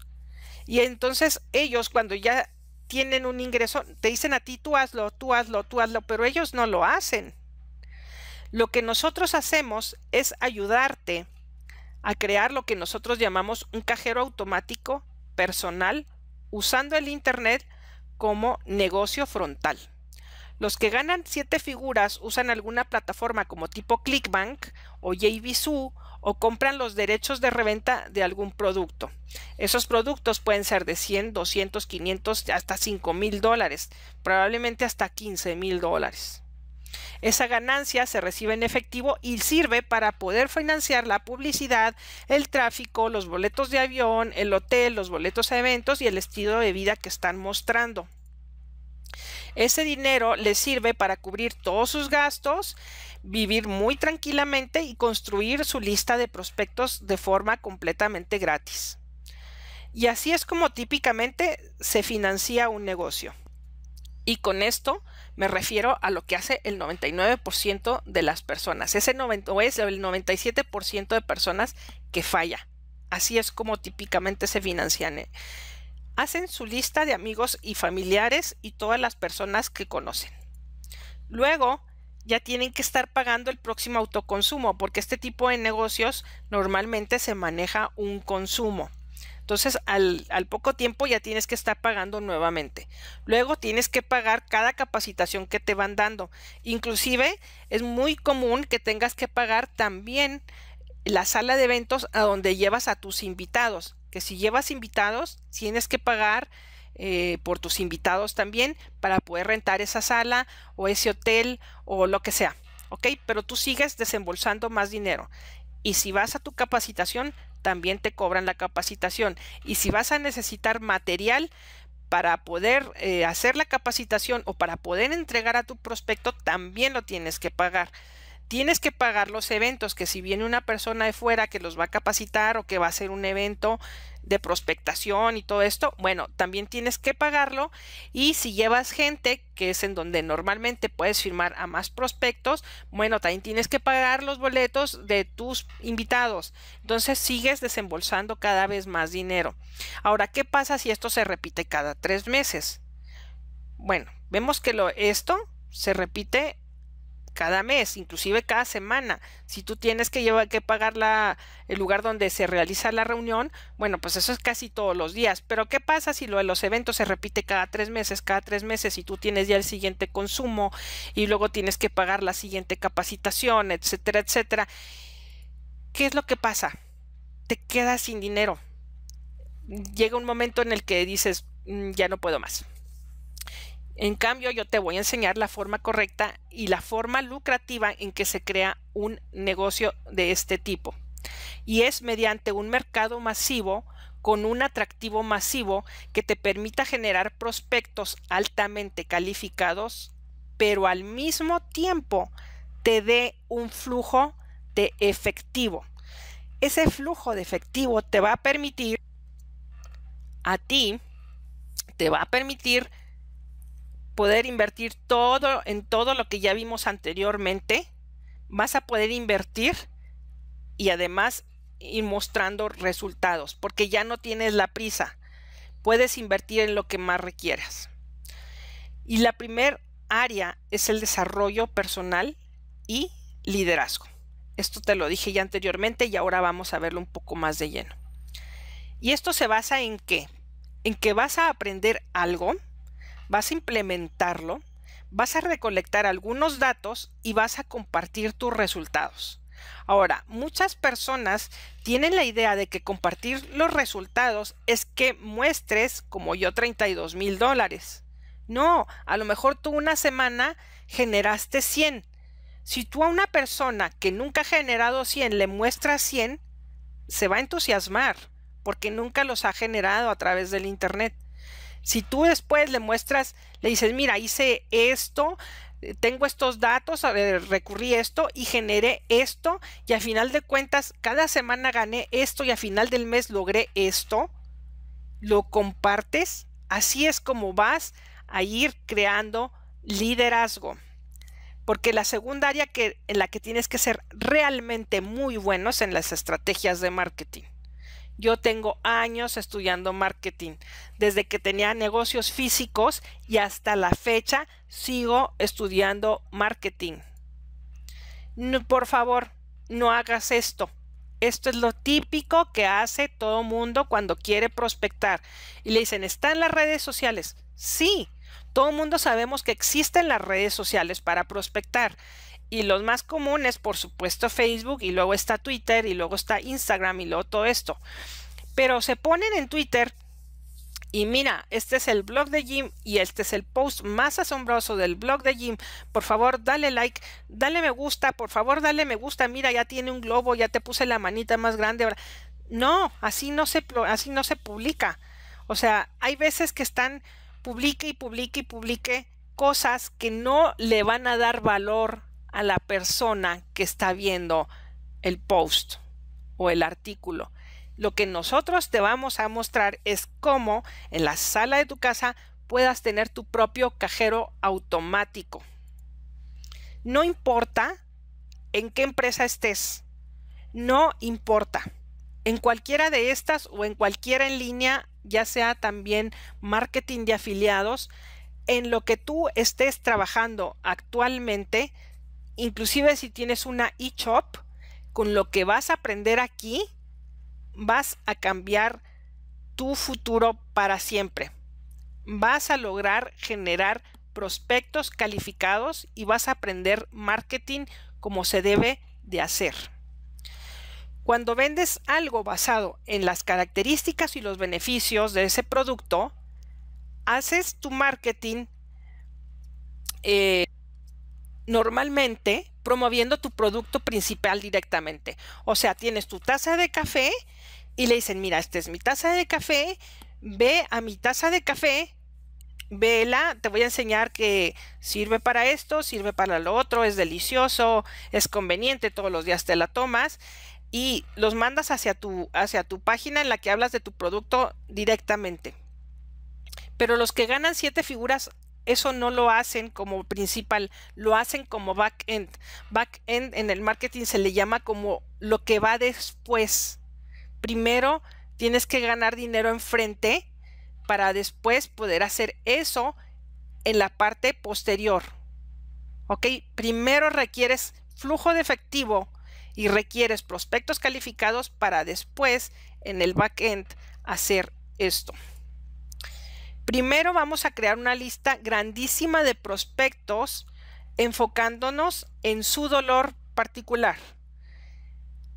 Y entonces ellos cuando ya tienen un ingreso, te dicen a ti, tú hazlo, tú hazlo, tú hazlo, pero ellos no lo hacen. Lo que nosotros hacemos es ayudarte a crear lo que nosotros llamamos un cajero automático personal usando el Internet como negocio frontal. Los que ganan siete figuras usan alguna plataforma como tipo Clickbank o JVZoo o compran los derechos de reventa de algún producto. Esos productos pueden ser de 100, 200, 500, hasta 5 mil dólares, probablemente hasta 15 mil dólares. Esa ganancia se recibe en efectivo y sirve para poder financiar la publicidad, el tráfico, los boletos de avión, el hotel, los boletos a eventos y el estilo de vida que están mostrando. Ese dinero le sirve para cubrir todos sus gastos, vivir muy tranquilamente y construir su lista de prospectos de forma completamente gratis. Y así es como típicamente se financia un negocio. Y con esto me refiero a lo que hace el 99% de las personas. Ese 90, es el 97% de personas que falla. Así es como típicamente se financian. ¿eh? Hacen su lista de amigos y familiares y todas las personas que conocen. Luego, ya tienen que estar pagando el próximo autoconsumo, porque este tipo de negocios normalmente se maneja un consumo. Entonces, al, poco tiempo ya tienes que estar pagando nuevamente. Luego tienes que pagar cada capacitación que te van dando. Inclusive es muy común que tengas que pagar también la sala de eventos a donde llevas a tus invitados. Que si llevas invitados, tienes que pagar eh, por tus invitados también para poder rentar esa sala o ese hotel o lo que sea. ¿Ok? Pero tú sigues desembolsando más dinero. Y si vas a tu capacitación, también te cobran la capacitación. Y si vas a necesitar material para poder eh, hacer la capacitación o para poder entregar a tu prospecto, también lo tienes que pagar tienes que pagar los eventos, que si viene una persona de fuera que los va a capacitar o que va a ser un evento de prospectación y todo esto, bueno, también tienes que pagarlo y si llevas gente, que es en donde normalmente puedes firmar a más prospectos, bueno, también tienes que pagar los boletos de tus invitados. Entonces sigues desembolsando cada vez más dinero. Ahora, ¿qué pasa si esto se repite cada tres meses? Bueno, vemos que lo, esto se repite cada mes, inclusive cada semana. Si tú tienes que llevar que pagar la, el lugar donde se realiza la reunión, bueno, pues eso es casi todos los días. Pero ¿qué pasa si lo de los eventos se repite cada tres meses, cada tres meses, y tú tienes ya el siguiente consumo y luego tienes que pagar la siguiente capacitación, etcétera, etcétera? ¿Qué es lo que pasa? Te quedas sin dinero. Llega un momento en el que dices, mm, ya no puedo más. En cambio, yo te voy a enseñar la forma correcta y la forma lucrativa en que se crea un negocio de este tipo. Y es mediante un mercado masivo con un atractivo masivo que te permita generar prospectos altamente calificados, pero al mismo tiempo te dé un flujo de efectivo. Ese flujo de efectivo te va a permitir a ti, te va a permitir poder invertir todo en todo lo que ya vimos anteriormente. Vas a poder invertir y además ir mostrando resultados, porque ya no tienes la prisa. Puedes invertir en lo que más requieras. Y la primer área es el desarrollo personal y liderazgo. Esto te lo dije ya anteriormente y ahora vamos a verlo un poco más de lleno. Y esto se basa en qué? En que vas a aprender algo vas a implementarlo, vas a recolectar algunos datos y vas a compartir tus resultados. Ahora, muchas personas tienen la idea de que compartir los resultados es que muestres como yo 32 mil dólares. No, a lo mejor tú una semana generaste 100. Si tú a una persona que nunca ha generado 100 le muestras 100, se va a entusiasmar porque nunca los ha generado a través del Internet. Si tú después le muestras, le dices, mira, hice esto, tengo estos datos, recurrí esto y generé esto y a final de cuentas cada semana gané esto y a final del mes logré esto, lo compartes, así es como vas a ir creando liderazgo. Porque la segunda área que, en la que tienes que ser realmente muy buenos en las estrategias de marketing. Yo tengo años estudiando marketing. Desde que tenía negocios físicos y hasta la fecha sigo estudiando marketing. por favor, no hagas esto. Esto es lo típico que hace todo mundo cuando quiere prospectar. Y le dicen, ¿está en las redes sociales? Sí, todo mundo sabemos que existen las redes sociales para prospectar. Y los más comunes, por supuesto, Facebook y luego está Twitter y luego está Instagram y luego todo esto. Pero se ponen en Twitter y mira, este es el blog de Jim y este es el post más asombroso del blog de Jim. Por favor, dale like, dale me gusta, por favor, dale me gusta. Mira, ya tiene un globo, ya te puse la manita más grande. No, así no se así no se publica. O sea, hay veces que están publique y publique y publique cosas que no le van a dar valor a la persona que está viendo el post o el artículo. Lo que nosotros te vamos a mostrar es cómo en la sala de tu casa puedas tener tu propio cajero automático. No importa en qué empresa estés, no importa. En cualquiera de estas o en cualquiera en línea, ya sea también marketing de afiliados, en lo que tú estés trabajando actualmente, inclusive si tienes una e con lo que vas a aprender aquí, vas a cambiar tu futuro para siempre. Vas a lograr generar prospectos calificados y vas a aprender marketing como se debe de hacer. Cuando vendes algo basado en las características y los beneficios de ese producto, haces tu marketing eh, normalmente promoviendo tu producto principal directamente. O sea, tienes tu taza de café y le dicen, mira, esta es mi taza de café, ve a mi taza de café, vela, te voy a enseñar que sirve para esto, sirve para lo otro, es delicioso, es conveniente, todos los días te la tomas y los mandas hacia tu, hacia tu página en la que hablas de tu producto directamente. Pero los que ganan siete figuras eso no lo hacen como principal, lo hacen como back-end. Back-end en el marketing se le llama como lo que va después. Primero tienes que ganar dinero enfrente para después poder hacer eso en la parte posterior. ¿Ok? Primero requieres flujo de efectivo y requieres prospectos calificados para después en el back-end hacer esto. Primero vamos a crear una lista grandísima de prospectos enfocándonos en su dolor particular.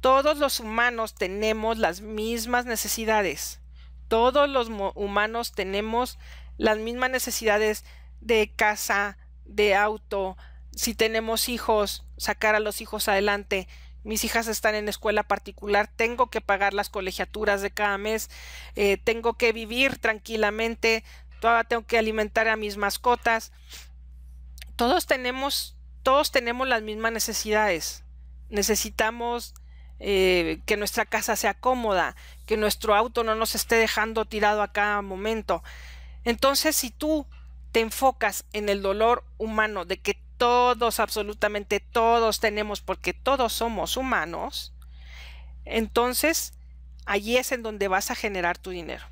Todos los humanos tenemos las mismas necesidades. Todos los humanos tenemos las mismas necesidades de casa, de auto, si tenemos hijos, sacar a los hijos adelante mis hijas están en escuela particular, tengo que pagar las colegiaturas de cada mes, eh, tengo que vivir tranquilamente, todavía tengo que alimentar a mis mascotas. Todos tenemos, todos tenemos las mismas necesidades. Necesitamos eh, que nuestra casa sea cómoda, que nuestro auto no nos esté dejando tirado a cada momento. Entonces, si tú te enfocas en el dolor humano de que todos, absolutamente todos tenemos, porque todos somos humanos, entonces allí es en donde vas a generar tu dinero.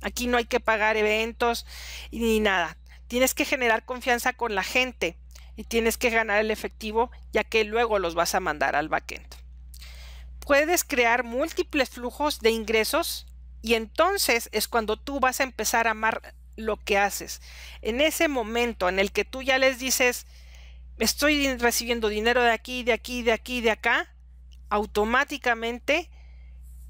Aquí no hay que pagar eventos ni nada. Tienes que generar confianza con la gente y tienes que ganar el efectivo, ya que luego los vas a mandar al backend. Puedes crear múltiples flujos de ingresos y entonces es cuando tú vas a empezar a amar lo que haces. En ese momento en el que tú ya les dices, estoy recibiendo dinero de aquí, de aquí, de aquí, de acá, automáticamente,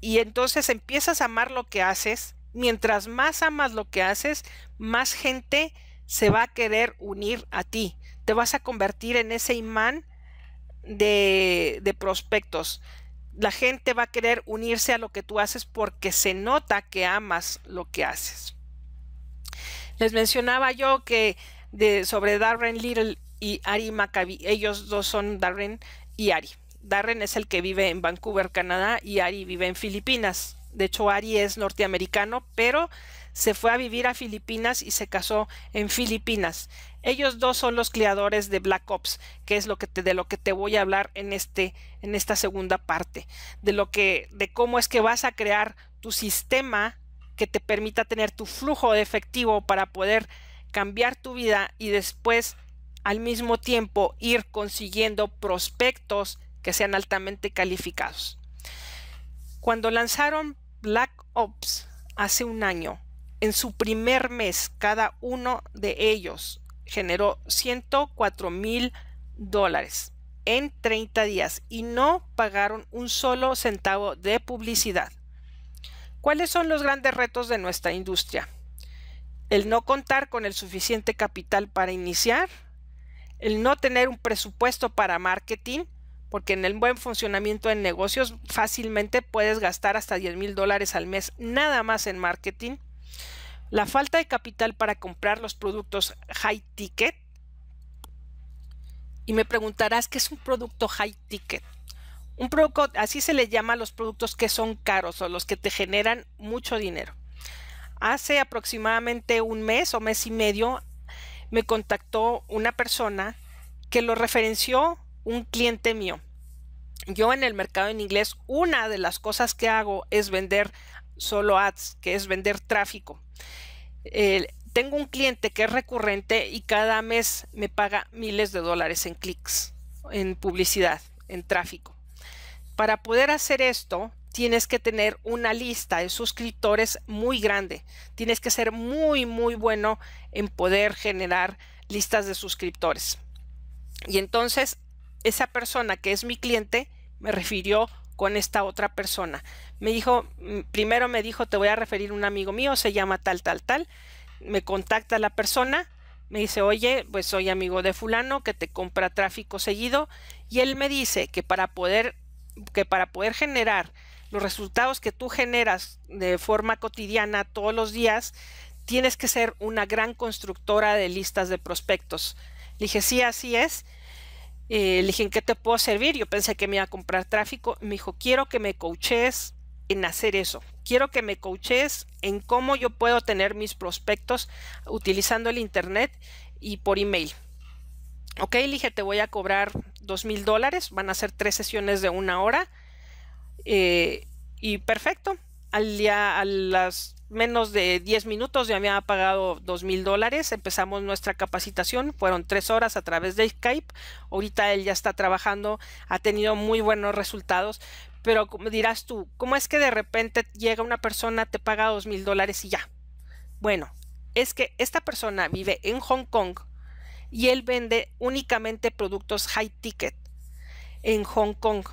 y entonces empiezas a amar lo que haces. Mientras más amas lo que haces, más gente se va a querer unir a ti. Te vas a convertir en ese imán de, de prospectos. La gente va a querer unirse a lo que tú haces porque se nota que amas lo que haces. Les mencionaba yo que de, sobre Darren Little y Ari Maccabi. Ellos dos son Darren y Ari. Darren es el que vive en Vancouver, Canadá, y Ari vive en Filipinas. De hecho, Ari es norteamericano, pero se fue a vivir a Filipinas y se casó en Filipinas. Ellos dos son los creadores de Black Ops, que es lo que te, de lo que te voy a hablar en, este, en esta segunda parte, de lo que, de cómo es que vas a crear tu sistema que te permita tener tu flujo de efectivo para poder cambiar tu vida y después al mismo tiempo ir consiguiendo prospectos que sean altamente calificados. Cuando lanzaron Black Ops hace un año, en su primer mes cada uno de ellos generó 104 mil dólares en 30 días y no pagaron un solo centavo de publicidad. ¿Cuáles son los grandes retos de nuestra industria? El no contar con el suficiente capital para iniciar, el no tener un presupuesto para marketing, porque en el buen funcionamiento de negocios fácilmente puedes gastar hasta 10 mil dólares al mes nada más en marketing, la falta de capital para comprar los productos high ticket, y me preguntarás qué es un producto high ticket. Un producto, así se le llama a los productos que son caros o los que te generan mucho dinero. Hace aproximadamente un mes o mes y medio me contactó una persona que lo referenció un cliente mío. Yo en el mercado en inglés, una de las cosas que hago es vender solo ads, que es vender tráfico. tengo un cliente que es recurrente y cada mes me paga miles de dólares en clics, en publicidad, en tráfico. Para poder hacer esto, tienes que tener una lista de suscriptores muy grande. Tienes que ser muy, muy bueno en poder generar listas de suscriptores. Y entonces, esa persona que es mi cliente me refirió con esta otra persona. Me dijo, mm, primero me dijo, te voy a referir un amigo mío, se llama tal, tal, tal. Me contacta la persona, me dice, oye, pues soy amigo de fulano que te compra tráfico seguido. Y él me dice que para poder, que para poder generar los resultados que tú generas de forma cotidiana todos los días, tienes que ser una gran constructora de listas de prospectos. Le dije, sí, así es. Eh, le dije, ¿en qué te puedo servir? Yo pensé que me iba a comprar tráfico. Me dijo, quiero que me coaches en hacer eso. Quiero que me coaches en cómo yo puedo tener mis prospectos utilizando el Internet y por email. Ok, le dije, te voy a cobrar dos mil dólares. Van a ser tres sesiones de una hora. Eh, y perfecto, al día, a las menos de 10 minutos ya me ha pagado dos mil dólares. Empezamos nuestra capacitación, fueron tres horas a través de Skype. Ahorita él ya está trabajando, ha tenido muy buenos resultados. Pero dirás tú, ¿cómo es que de repente llega una persona, te paga dos mil dólares y ya? Bueno, es que esta persona vive en Hong Kong y él vende únicamente productos high ticket en Hong Kong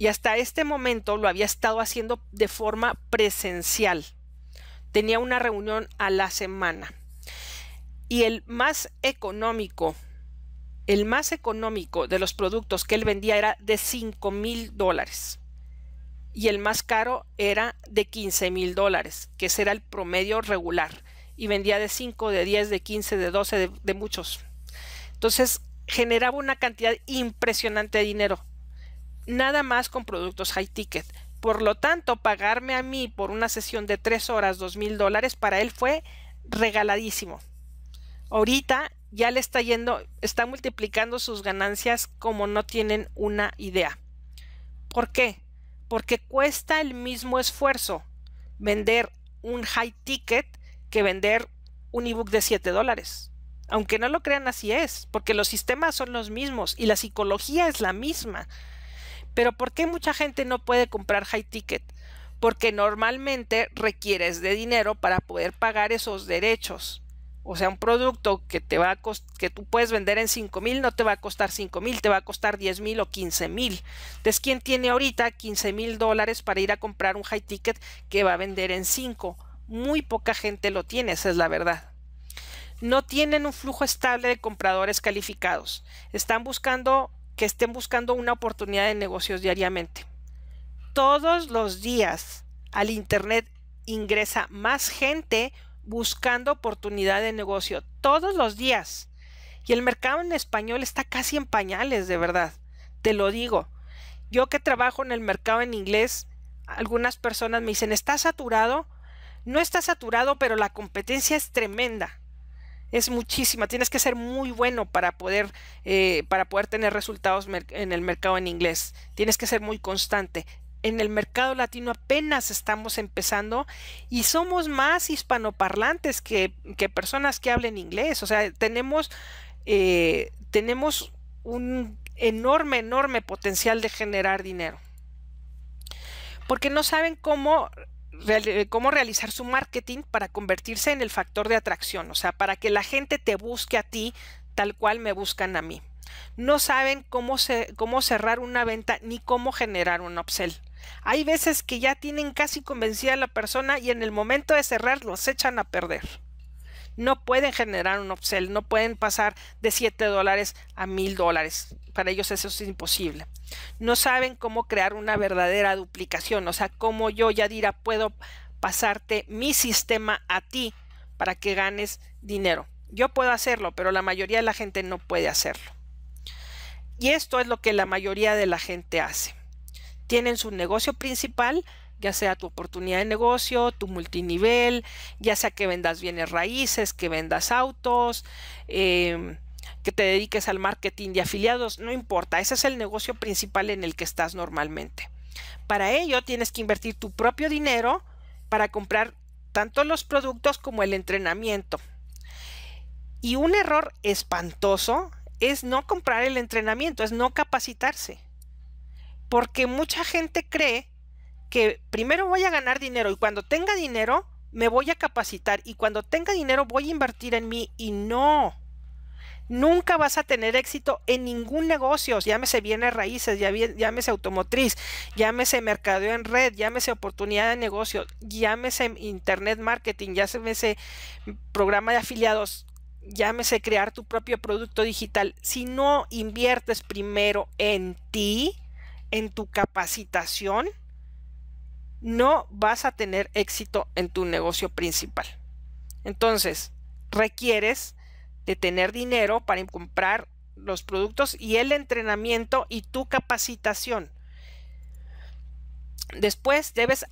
y hasta este momento lo había estado haciendo de forma presencial. Tenía una reunión a la semana. Y el más económico, el más económico de los productos que él vendía era de 5 mil dólares. Y el más caro era de 15 mil dólares, que ese era el promedio regular. Y vendía de 5, de 10, de 15, de 12, de muchos. Entonces generaba una cantidad impresionante de dinero nada más con productos high ticket. Por lo tanto, pagarme a mí por una sesión de tres horas, dos mil dólares, para él fue regaladísimo. Ahorita ya le está yendo, está multiplicando sus ganancias como no tienen una idea. ¿Por qué? Porque cuesta el mismo esfuerzo vender un high ticket que vender un ebook de 7 dólares. Aunque no lo crean, así es, porque los sistemas son los mismos y la psicología es la misma. Pero ¿por qué mucha gente no puede comprar high ticket? Porque normalmente requieres de dinero para poder pagar esos derechos. O sea, un producto que te va a que tú puedes vender en $5,000, mil no te va a costar 5 mil, te va a costar 10 mil o 15 mil. Entonces, ¿quién tiene ahorita 15 mil dólares para ir a comprar un high ticket que va a vender en 5? Muy poca gente lo tiene, esa es la verdad. No tienen un flujo estable de compradores calificados. Están buscando que estén buscando una oportunidad de negocios diariamente. Todos los días al Internet ingresa más gente buscando oportunidad de negocio. Todos los días. Y el mercado en español está casi en pañales, de verdad. Te lo digo. Yo que trabajo en el mercado en inglés, algunas personas me dicen, ¿está saturado? No está saturado, pero la competencia es tremenda es muchísima. Tienes que ser muy bueno para poder, eh, para poder tener resultados en el mercado en inglés. Tienes que ser muy constante. En el mercado latino apenas estamos empezando y somos más hispanoparlantes que, que personas que hablen inglés. O sea, tenemos, eh, tenemos un enorme, enorme potencial de generar dinero. Porque no saben cómo eh, cómo realizar su marketing para convertirse en el factor de atracción, o sea, para que la gente te busque a ti tal cual me buscan a mí. No saben cómo, cómo cerrar una venta ni cómo generar un upsell. Hay veces que ya tienen casi convencida a la persona y en el momento de cerrar los echan a perder. No pueden generar un upsell, no pueden pasar de 7 dólares a 1000 dólares para ellos eso es imposible. No saben cómo crear una verdadera duplicación, o sea, cómo yo, ya dirá puedo pasarte mi sistema a ti para que ganes dinero. Yo puedo hacerlo, pero la mayoría de la gente no puede hacerlo. Y esto es lo que la mayoría de la gente hace. Tienen su negocio principal, ya sea tu oportunidad de negocio, tu multinivel, ya sea que vendas bienes raíces, que vendas autos, em, que te dediques al marketing de afiliados, no importa, ese es el negocio principal en el que estás normalmente. Para ello tienes que invertir tu propio dinero para comprar tanto los productos como el entrenamiento. Y un error espantoso es no comprar el entrenamiento, es no capacitarse. Porque mucha gente cree que primero voy a ganar dinero y cuando tenga dinero me voy a capacitar y cuando tenga dinero voy a invertir en mí y no. Nunca vas a tener éxito en ningún negocio, llámese bienes raíces, llámese automotriz, llámese mercadeo en red, llámese oportunidad de negocio, llámese internet marketing, llámese programa de afiliados, llámese crear tu propio producto digital. Si no inviertes primero en ti, en tu capacitación, no vas a tener éxito en tu negocio principal. Entonces, requieres de tener dinero para comprar los productos y el entrenamiento y tu capacitación. Después debes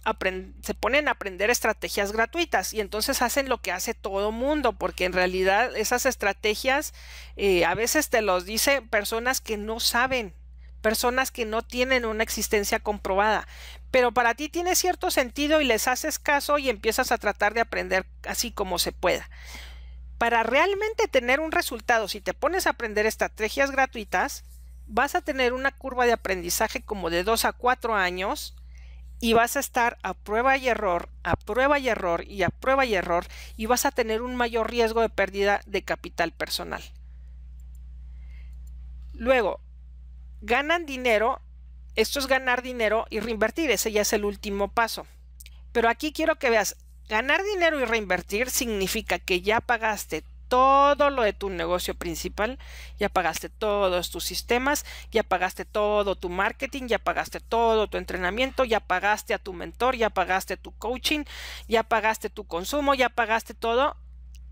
se ponen a aprender estrategias gratuitas y entonces hacen lo que hace todo mundo, porque en realidad esas estrategias eh, a veces te los dice personas que no saben, personas que no tienen una existencia comprobada, pero para ti tiene cierto sentido y les haces caso y empiezas a tratar de aprender así como se pueda para realmente tener un resultado, si te pones a aprender estrategias gratuitas, vas a tener una curva de aprendizaje como de 2 a 4 años y vas a estar a prueba y error, a prueba y error y a prueba y error y vas a tener un mayor riesgo de pérdida de capital personal. Luego, ganan dinero, esto es ganar dinero y reinvertir, ese ya es el último paso. Pero aquí quiero que veas, Ganar dinero y reinvertir significa que ya pagaste todo lo de tu negocio principal, ya pagaste todos tus sistemas, ya pagaste todo tu marketing, ya pagaste todo tu entrenamiento, ya pagaste a tu mentor, ya pagaste tu coaching, ya pagaste tu consumo, ya pagaste todo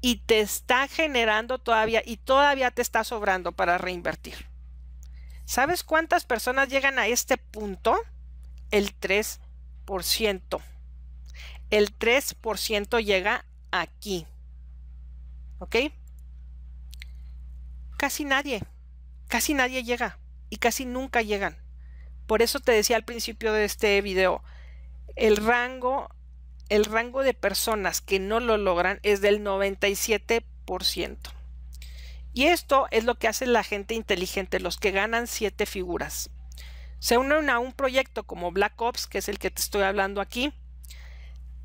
y te está generando todavía y todavía te está sobrando para reinvertir. ¿Sabes cuántas personas llegan a este punto? El 3% el 3% llega aquí. ¿Ok? Casi nadie, casi nadie llega y casi nunca llegan. Por eso te decía al principio de este video, el rango, el rango de personas que no lo logran es del 97%. Y esto es lo que hace la gente inteligente, los que ganan siete figuras. Se unen a un proyecto como Black Ops, que es el que te estoy hablando aquí,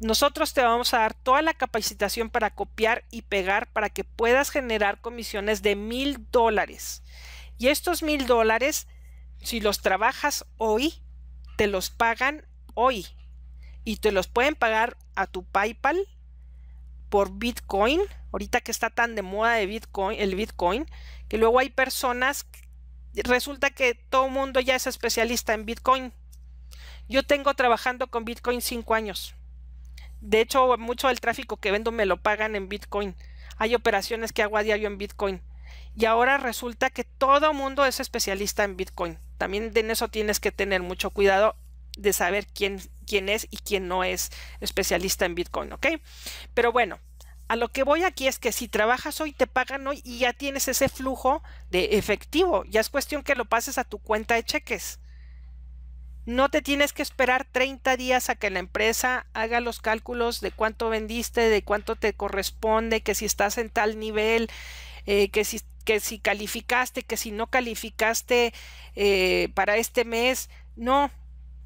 nosotros te vamos a dar toda la capacitación para copiar y pegar para que puedas generar comisiones de mil dólares. Y estos mil dólares, si los trabajas hoy, te los pagan hoy. Y te los pueden pagar a tu PayPal por Bitcoin. Ahorita que está tan de moda de Bitcoin, el Bitcoin, que luego hay personas, resulta que todo el mundo ya es especialista en Bitcoin. Yo tengo trabajando con Bitcoin cinco años. De hecho, mucho del tráfico que vendo me lo pagan en Bitcoin. Hay operaciones que hago a diario en Bitcoin. Y ahora resulta que todo mundo es especialista en Bitcoin. También en eso tienes que tener mucho cuidado de saber quién, quién es y quién no es especialista en Bitcoin, ¿ok? Pero bueno, a lo que voy aquí es que si trabajas hoy, te pagan hoy y ya tienes ese flujo de efectivo. Ya es cuestión que lo pases a tu cuenta de cheques. No te tienes que esperar 30 días a que la empresa haga los cálculos de cuánto vendiste, de cuánto te corresponde, que si estás en tal nivel, eh, que, si, calificaste, que si no calificaste eh, para este mes. No,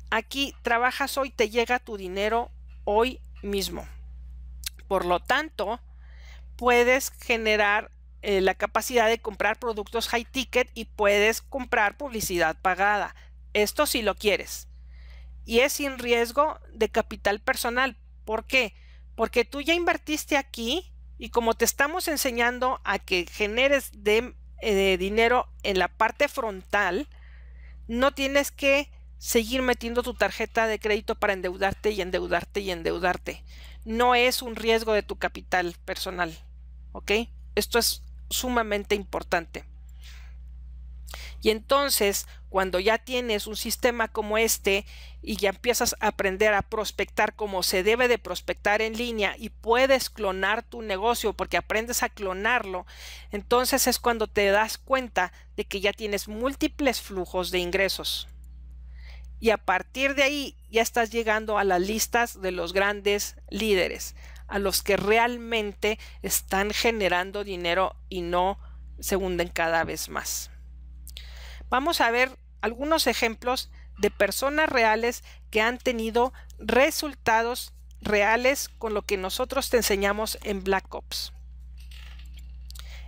aquí trabajas hoy, te llega tu dinero hoy mismo. Por lo tanto, puedes generar eh, la capacidad de comprar productos high ticket y puedes comprar publicidad pagada esto si lo quieres. Y es sin riesgo de capital personal. ¿Por qué? Porque tú ya invertiste aquí y como te estamos enseñando a que generes eh, de, dinero en la parte frontal, no tienes que seguir metiendo tu tarjeta de crédito para endeudarte y endeudarte y endeudarte. No es un riesgo de tu capital personal. ¿Ok? Esto es sumamente importante. Y entonces, cuando ya tienes un sistema como este y ya empiezas a aprender a prospectar como se debe de prospectar en línea y puedes clonar tu negocio porque aprendes a clonarlo, entonces es cuando te das cuenta de que ya tienes múltiples flujos de ingresos. Y a partir de ahí ya estás llegando a las listas de los grandes líderes, a los que realmente están generando dinero y no se hunden cada vez más. Vamos a ver algunos ejemplos de personas reales que han tenido resultados reales con lo que nosotros te enseñamos en Black Ops.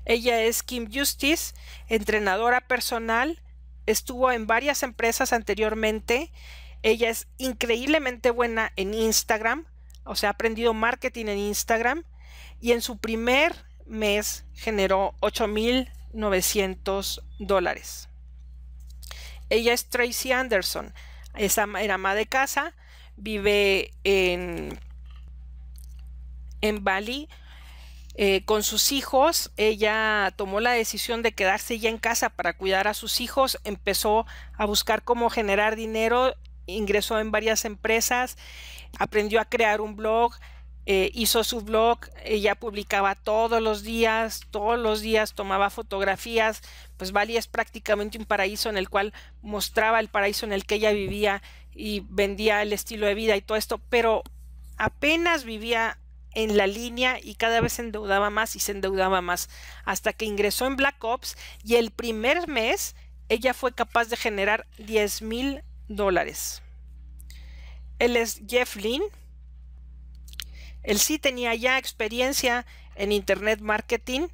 Ella es Kim Justice, entrenadora personal, estuvo en varias empresas anteriormente. Ella es increíblemente buena en Instagram, o sea, ha aprendido marketing en Instagram y en su primer mes generó 8.900 dólares. Ella es Tracy Anderson, era ama de casa, vive en, en Bali eh, con sus hijos. Ella tomó la decisión de quedarse ya en casa para cuidar a sus hijos, empezó a buscar cómo generar dinero, ingresó en varias empresas, aprendió a crear un blog, eh, hizo su blog, ella publicaba todos los días, todos los días tomaba fotografías, pues Bali es prácticamente un paraíso en el cual mostraba el paraíso en el que ella vivía y vendía el estilo de vida y todo esto, pero apenas vivía en la línea y cada vez se endeudaba más y se endeudaba más, hasta que ingresó en Black Ops y el primer mes ella fue capaz de generar 10 mil dólares. Él es Jeff Lynn él sí tenía ya experiencia en Internet Marketing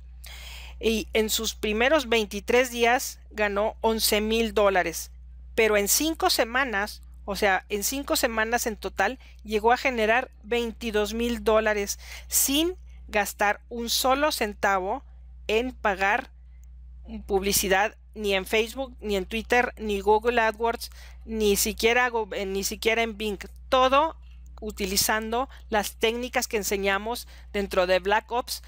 y en sus primeros 23 días ganó 11 mil dólares, pero en cinco semanas, o sea, en cinco semanas en total, llegó a generar 22 mil dólares sin gastar un solo centavo en pagar publicidad ni en Facebook, ni en Twitter, ni Google AdWords, ni siquiera, ni siquiera en Bing. Todo utilizando las técnicas que enseñamos dentro de Black Ops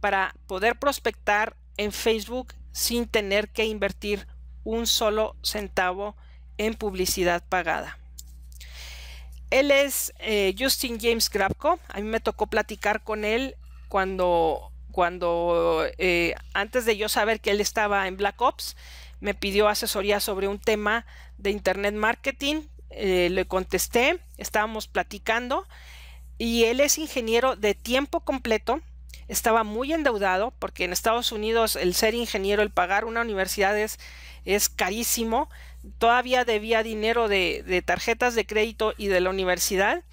para poder prospectar en Facebook sin tener que invertir un solo centavo en publicidad pagada. Él es eh, Justin James Grabco. A mí me tocó platicar con él cuando, cuando eh, antes de yo saber que él estaba en Black Ops, me pidió asesoría sobre un tema de Internet Marketing eh, le contesté, estábamos platicando y él es ingeniero de tiempo completo, estaba muy endeudado porque en Estados Unidos el ser ingeniero, el pagar una universidad es, es carísimo, todavía debía dinero de, de tarjetas de crédito y de la universidad,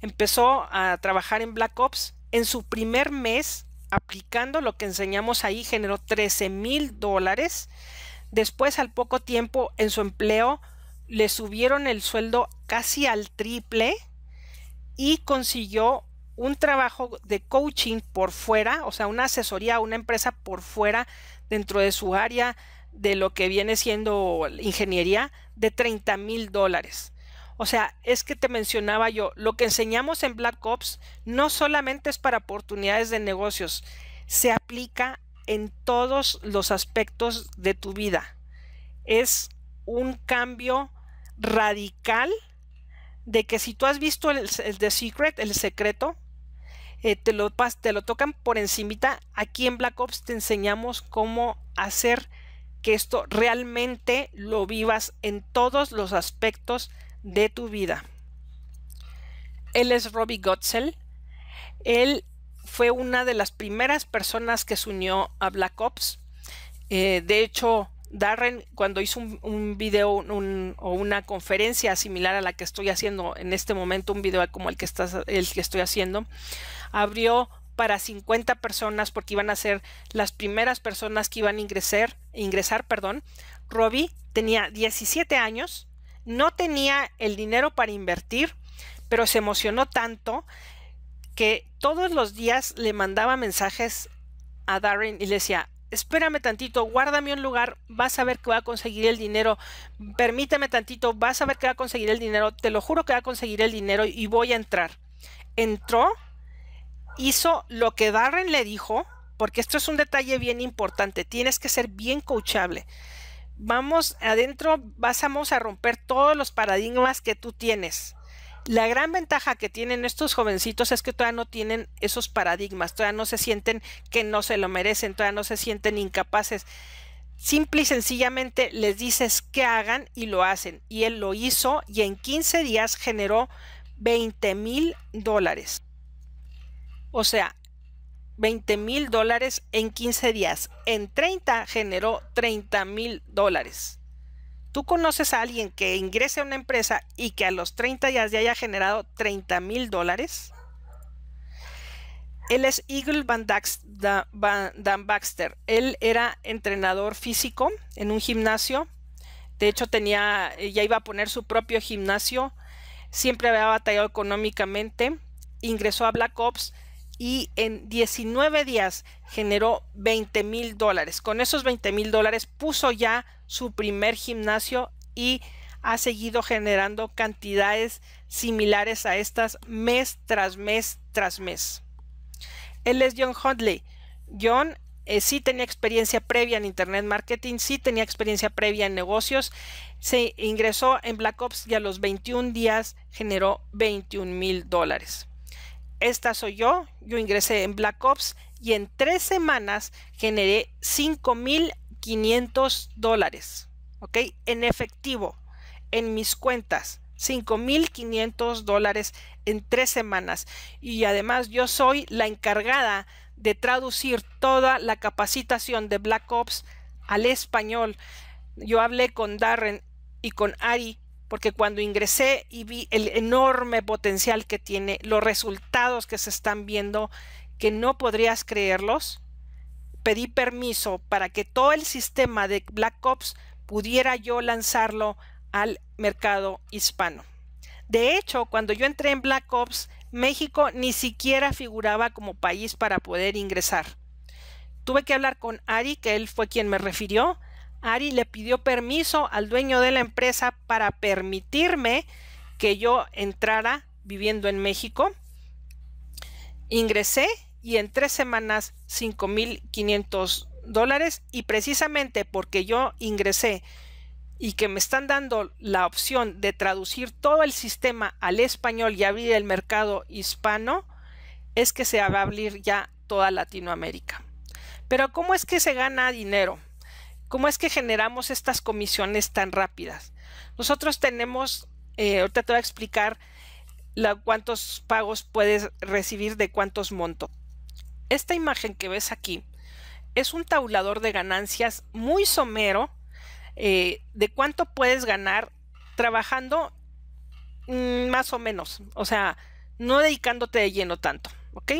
empezó a trabajar en Black Ops, en su primer mes aplicando lo que enseñamos ahí generó 13 mil dólares, después al poco tiempo en su empleo le subieron el sueldo casi al triple y consiguió un trabajo de coaching por fuera, o sea, una asesoría a una empresa por fuera dentro de su área de lo que viene siendo ingeniería de 30 mil dólares. O sea, es que te mencionaba yo, lo que enseñamos en Black Ops no solamente es para oportunidades de negocios, se aplica en todos los aspectos de tu vida. Es un cambio radical de que si tú has visto el, de The Secret, el secreto, eh, te, lo, te lo tocan por encimita. Aquí en Black Ops te enseñamos cómo hacer que esto realmente lo vivas en todos los aspectos de tu vida. Él es Robbie Gotzel Él fue una de las primeras personas que se unió a Black Ops. Eh, de hecho, Darren, cuando hizo un, video o una conferencia similar a la que estoy haciendo en este momento, un video como el que, el que estoy haciendo, abrió para 50 personas porque iban a ser las primeras personas que iban a ingresar, ingresar, perdón. Robbie tenía 17 años, no tenía el dinero para invertir, pero se emocionó tanto que todos los días le mandaba mensajes a Darren y le decía, espérame tantito, guárdame un lugar, vas a ver que va a conseguir el dinero, permíteme tantito, vas a ver que va a conseguir el dinero, te lo juro que va a conseguir el dinero y voy a entrar. Entró, hizo lo que Darren le dijo, porque esto es un detalle bien importante, tienes que ser bien coachable. Vamos adentro, vamos a romper todos los paradigmas que tú tienes. La gran ventaja que tienen estos jovencitos es que todavía no tienen esos paradigmas, todavía no se sienten que no se lo merecen, todavía no se sienten incapaces. Simple y sencillamente les dices que hagan y lo hacen. Y él lo hizo y en 15 días generó 20 mil dólares. O sea, 20 mil dólares en 15 días. En 30 generó 30 mil dólares tú conoces a alguien que ingrese a una empresa y que a los 30 días ya haya generado 30 mil dólares. Él es Eagle Van, Baxter. Él era entrenador físico en un gimnasio. De hecho, tenía, ya iba a poner su propio gimnasio. Siempre había batallado económicamente. Ingresó a Black Ops y en 19 días generó 20 mil dólares. Con esos 20 mil dólares puso ya su primer gimnasio y ha seguido generando cantidades similares a estas mes tras mes tras mes. Él es John Huntley. John eh, sí tenía experiencia previa en Internet Marketing, sí tenía experiencia previa en negocios. Se ingresó en Black Ops y a los 21 días generó 21 mil dólares. Esta soy yo, yo ingresé en Black Ops y en tres semanas generé 5 mil 500 dólares, ¿ok? En efectivo, en mis cuentas, 5.500 dólares en tres semanas. Y además yo soy la encargada de traducir toda la capacitación de Black Ops al español. Yo hablé con Darren y con Ari porque cuando ingresé y vi el enorme potencial que tiene, los resultados que se están viendo, que no podrías creerlos, pedí permiso para que todo el sistema de Black Ops pudiera yo lanzarlo al mercado hispano. De hecho, cuando yo entré en Black Ops, México ni siquiera figuraba como país para poder ingresar. Tuve que hablar con Ari, que él fue quien me refirió. Ari le pidió permiso al dueño de la empresa para permitirme que yo entrara viviendo en México. Ingresé y en tres semanas 5.500 dólares y precisamente porque yo ingresé y que me están dando la opción de traducir todo el sistema al español y abrir el mercado hispano, es que se va a abrir ya toda Latinoamérica. Pero ¿cómo es que se gana dinero? ¿Cómo es que generamos estas comisiones tan rápidas? Nosotros tenemos, eh, ahorita te voy a explicar cuántos pagos puedes recibir de cuántos montos. Esta imagen que ves aquí es un tabulador de ganancias muy somero eh, de cuánto puedes ganar trabajando mm, más o menos, o sea, no dedicándote de lleno tanto, ¿ok?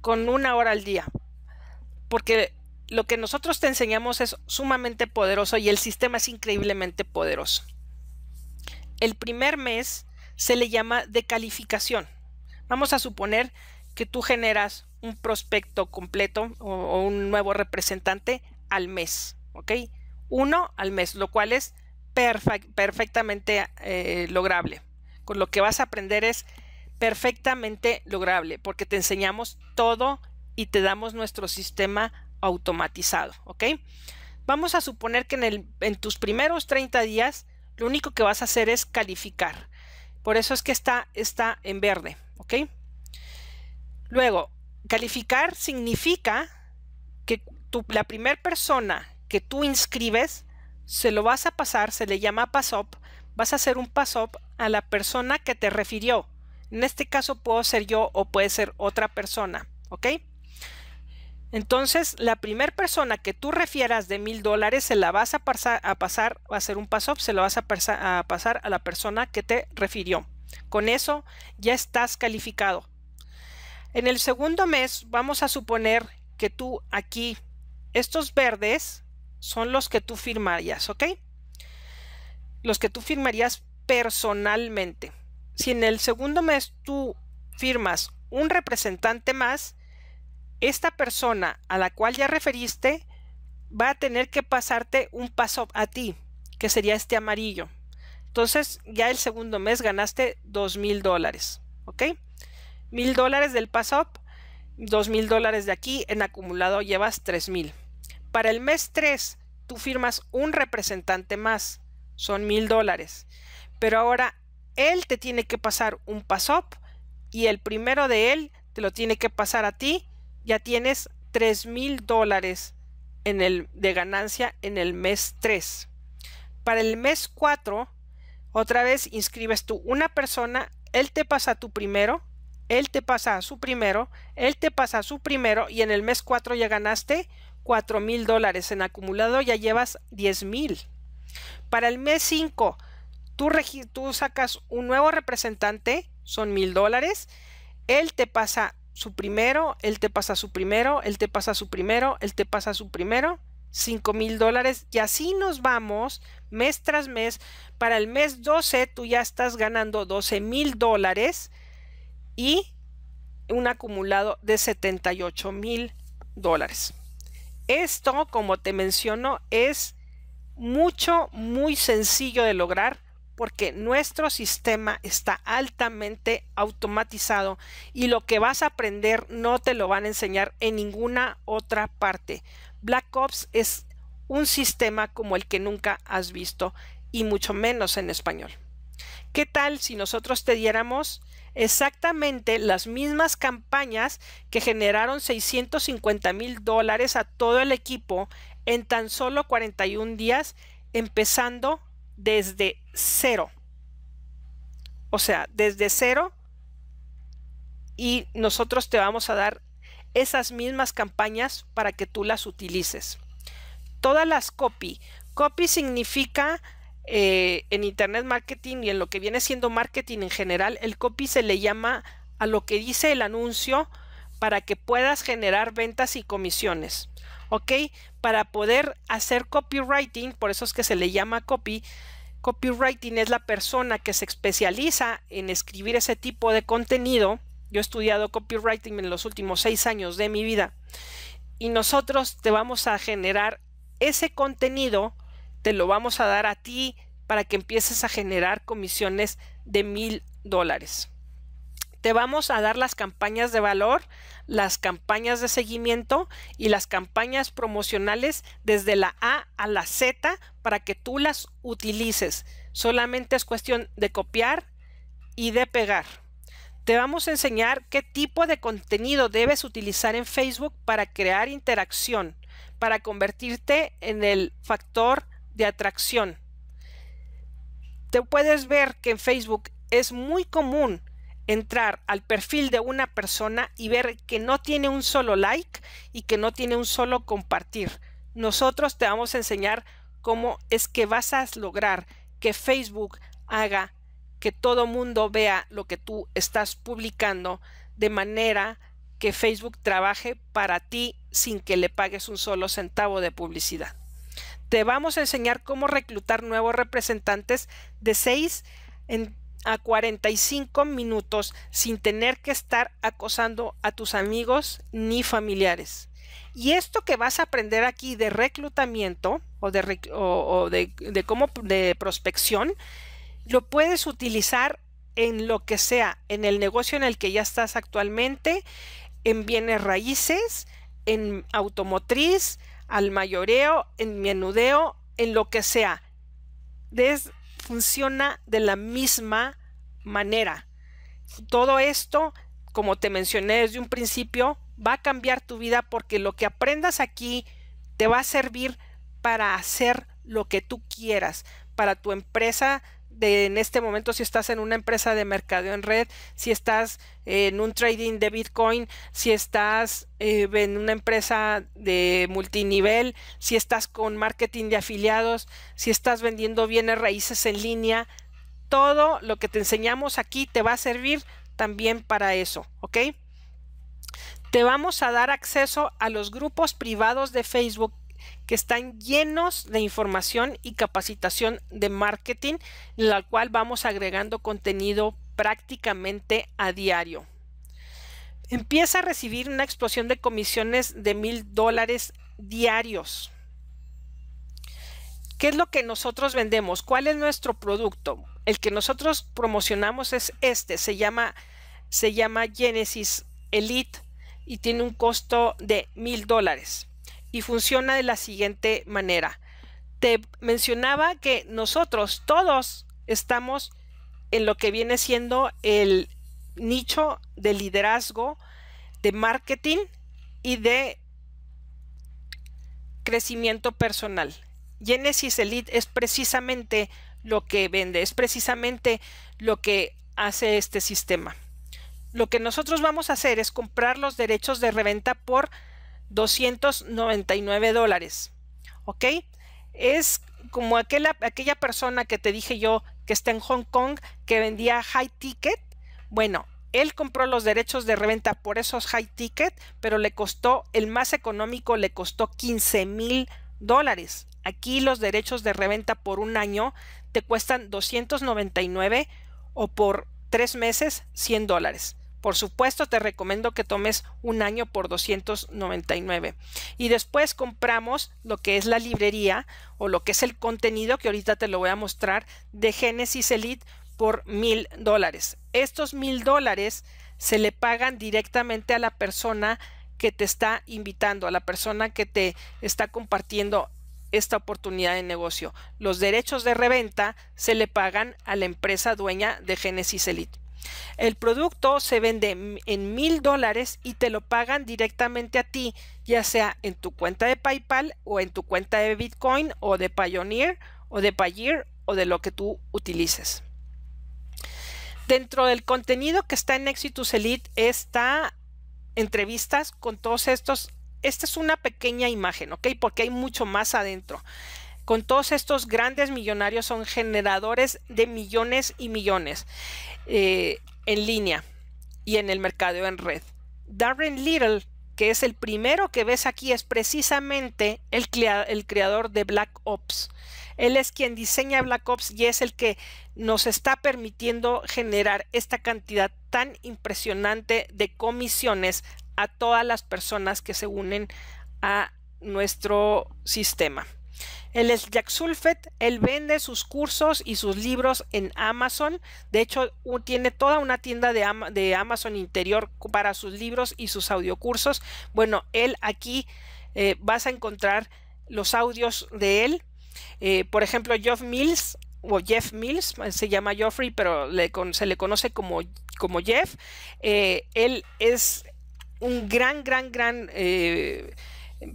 Con una hora al día. Porque lo que nosotros te enseñamos es sumamente poderoso y el sistema es increíblemente poderoso. El primer mes se le llama de calificación. Vamos a suponer que tú generas un prospecto completo o, un nuevo representante al mes, ¿ok? Uno al mes, lo cual es perfectamente eh, lograble. Con lo que vas a aprender es perfectamente lograble, porque te enseñamos todo y te damos nuestro sistema automatizado, ¿ok? Vamos a suponer que en, tus primeros 30 días lo único que vas a hacer es calificar. Por eso es que está, está en verde, ¿ok? Luego, calificar significa que la primera persona que tú inscribes, se lo vas a pasar, se le llama pass-up, vas a hacer un pass-up a la persona que te refirió. En este caso puedo ser yo o puede ser otra persona, ¿ok? Entonces, la primera persona que tú refieras de mil dólares se la vas a pasar, a pasar, va a ser un pass-up, se lo vas a, pasar a la persona que te refirió. Con eso ya estás calificado. En el segundo mes vamos a suponer que tú aquí, estos verdes son los que tú firmarías, ¿ok? Los que tú firmarías personalmente. Si en el segundo mes tú firmas un representante más, esta persona a la cual ya referiste va a tener que pasarte un paso a ti, que sería este amarillo. Entonces ya el segundo mes ganaste dos mil dólares, ¿ok? mil dólares del pass dos mil dólares de aquí, en acumulado llevas tres mil. Para el mes 3, tú firmas un representante más, son mil dólares. Pero ahora él te tiene que pasar un pass up y el primero de él te lo tiene que pasar a ti, ya tienes tres mil dólares de ganancia en el mes 3. Para el mes 4, otra vez inscribes tú una persona, él te pasa tu primero, él te pasa a su primero, él te pasa su primero y en el mes 4 ya ganaste cuatro mil dólares. En acumulado ya llevas 10 mil. Para el mes 5, tú, tú, sacas un nuevo representante, son mil dólares. Él te pasa su primero, él te pasa su primero, él te pasa su primero, él te pasa su primero, cinco mil dólares. Y así nos vamos mes tras mes. Para el mes 12, tú ya estás ganando 12 mil dólares y un acumulado de 78 mil dólares. Esto, como te menciono, es mucho, muy sencillo de lograr porque nuestro sistema está altamente automatizado y lo que vas a aprender no te lo van a enseñar en ninguna otra parte. Black Ops es un sistema como el que nunca has visto y mucho menos en español. ¿Qué tal si nosotros te diéramos exactamente las mismas campañas que generaron 650 mil dólares a todo el equipo en tan solo 41 días, empezando desde cero. O sea, desde cero y nosotros te vamos a dar esas mismas campañas para que tú las utilices. Todas las copy. Copy significa eh, en Internet Marketing y en lo que viene siendo marketing en general, el copy se le llama a lo que dice el anuncio para que puedas generar ventas y comisiones. ¿Ok? Para poder hacer copywriting, por eso es que se le llama copy. Copywriting es la persona que se especializa en escribir ese tipo de contenido. Yo he estudiado copywriting en los últimos seis años de mi vida. Y nosotros te vamos a generar ese contenido te lo vamos a dar a ti para que empieces a generar comisiones de mil dólares. Te vamos a dar las campañas de valor, las campañas de seguimiento y las campañas promocionales desde la A a la Z para que tú las utilices. Solamente es cuestión de copiar y de pegar. Te vamos a enseñar qué tipo de contenido debes utilizar en Facebook para crear interacción, para convertirte en el factor de atracción. Te puedes ver que en Facebook es muy común entrar al perfil de una persona y ver que no tiene un solo like y que no tiene un solo compartir. Nosotros te vamos a enseñar cómo es que vas a lograr que Facebook haga que todo mundo vea lo que tú estás publicando de manera que Facebook trabaje para ti sin que le pagues un solo centavo de publicidad te vamos a enseñar cómo reclutar nuevos representantes de 6 a 45 minutos sin tener que estar acosando a tus amigos ni familiares. Y esto que vas a aprender aquí de reclutamiento o de, de prospección, lo puedes utilizar en lo que sea, en el negocio en el que ya estás actualmente, en bienes raíces, en automotriz, al mayoreo, en menudeo, en lo que sea. funciona de la misma manera. Todo esto, como te mencioné desde un principio, va a cambiar tu vida porque lo que aprendas aquí te va a servir para hacer lo que tú quieras, para tu empresa en este momento si estás en una empresa de mercadeo en red, si estás en un trading de Bitcoin, si estás eh, en una empresa de multinivel, si estás con marketing de afiliados, si estás vendiendo bienes raíces en línea, todo lo que te enseñamos aquí te va a servir también para eso, ¿ok? Te vamos a dar acceso a los grupos privados de Facebook que están llenos de información y capacitación de marketing, en la cual vamos agregando contenido prácticamente a diario. Empieza a recibir una explosión de comisiones de mil dólares diarios. ¿Qué es lo que nosotros vendemos? ¿Cuál es nuestro producto? El que nosotros promocionamos es este, se llama, se llama Genesis Elite y tiene un costo de mil dólares y funciona de la siguiente manera. Te mencionaba que nosotros todos estamos en lo que viene siendo el nicho de liderazgo, de marketing y de crecimiento personal. Genesis Elite es precisamente lo que vende, es precisamente lo que hace este sistema. Lo que nosotros vamos a hacer es comprar los derechos de reventa por 299 dólares. ¿Ok? Es como aquella, aquella persona que te dije yo que está en Hong Kong que vendía high ticket. Bueno, él compró los derechos de reventa por esos high ticket, pero le costó, el más económico le costó 15 mil dólares. Aquí los derechos de reventa por un año te cuestan 299 o por tres meses 100 dólares. Por supuesto, te recomiendo que tomes un año por 299. Y después compramos lo que es la librería o lo que es el contenido que ahorita te lo voy a mostrar de Genesis Elite por mil dólares. Estos mil dólares se le pagan directamente a la persona que te está invitando, a la persona que te está compartiendo esta oportunidad de negocio. Los derechos de reventa se le pagan a la empresa dueña de Genesis Elite. El producto se vende en mil dólares y te lo pagan directamente a ti, ya sea en tu cuenta de PayPal o en tu cuenta de Bitcoin o de Pioneer o de Payeer o de lo que tú utilices. Dentro del contenido que está en Exitus Elite está entrevistas con todos estos. Esta es una pequeña imagen, ¿ok? Porque hay mucho más adentro con todos estos grandes millonarios son generadores de millones y millones. Eh, en línea y en el mercado en red. Darren Little, que es el primero que ves aquí, es precisamente el, el creador de Black Ops. Él es quien diseña Black Ops y es el que nos está permitiendo generar esta cantidad tan impresionante de comisiones a todas las personas que se unen a nuestro sistema. Él es Jack Sulfet, él vende sus cursos y sus libros en Amazon. De hecho, tiene toda una tienda de, Amazon interior para sus libros y sus audiocursos. Bueno, él aquí eh, vas a encontrar los audios de él. Eh, por ejemplo, Jeff Mills o Jeff Mills, eh, se llama Geoffrey, pero se le conoce como, como Jeff. él es un gran, gran, gran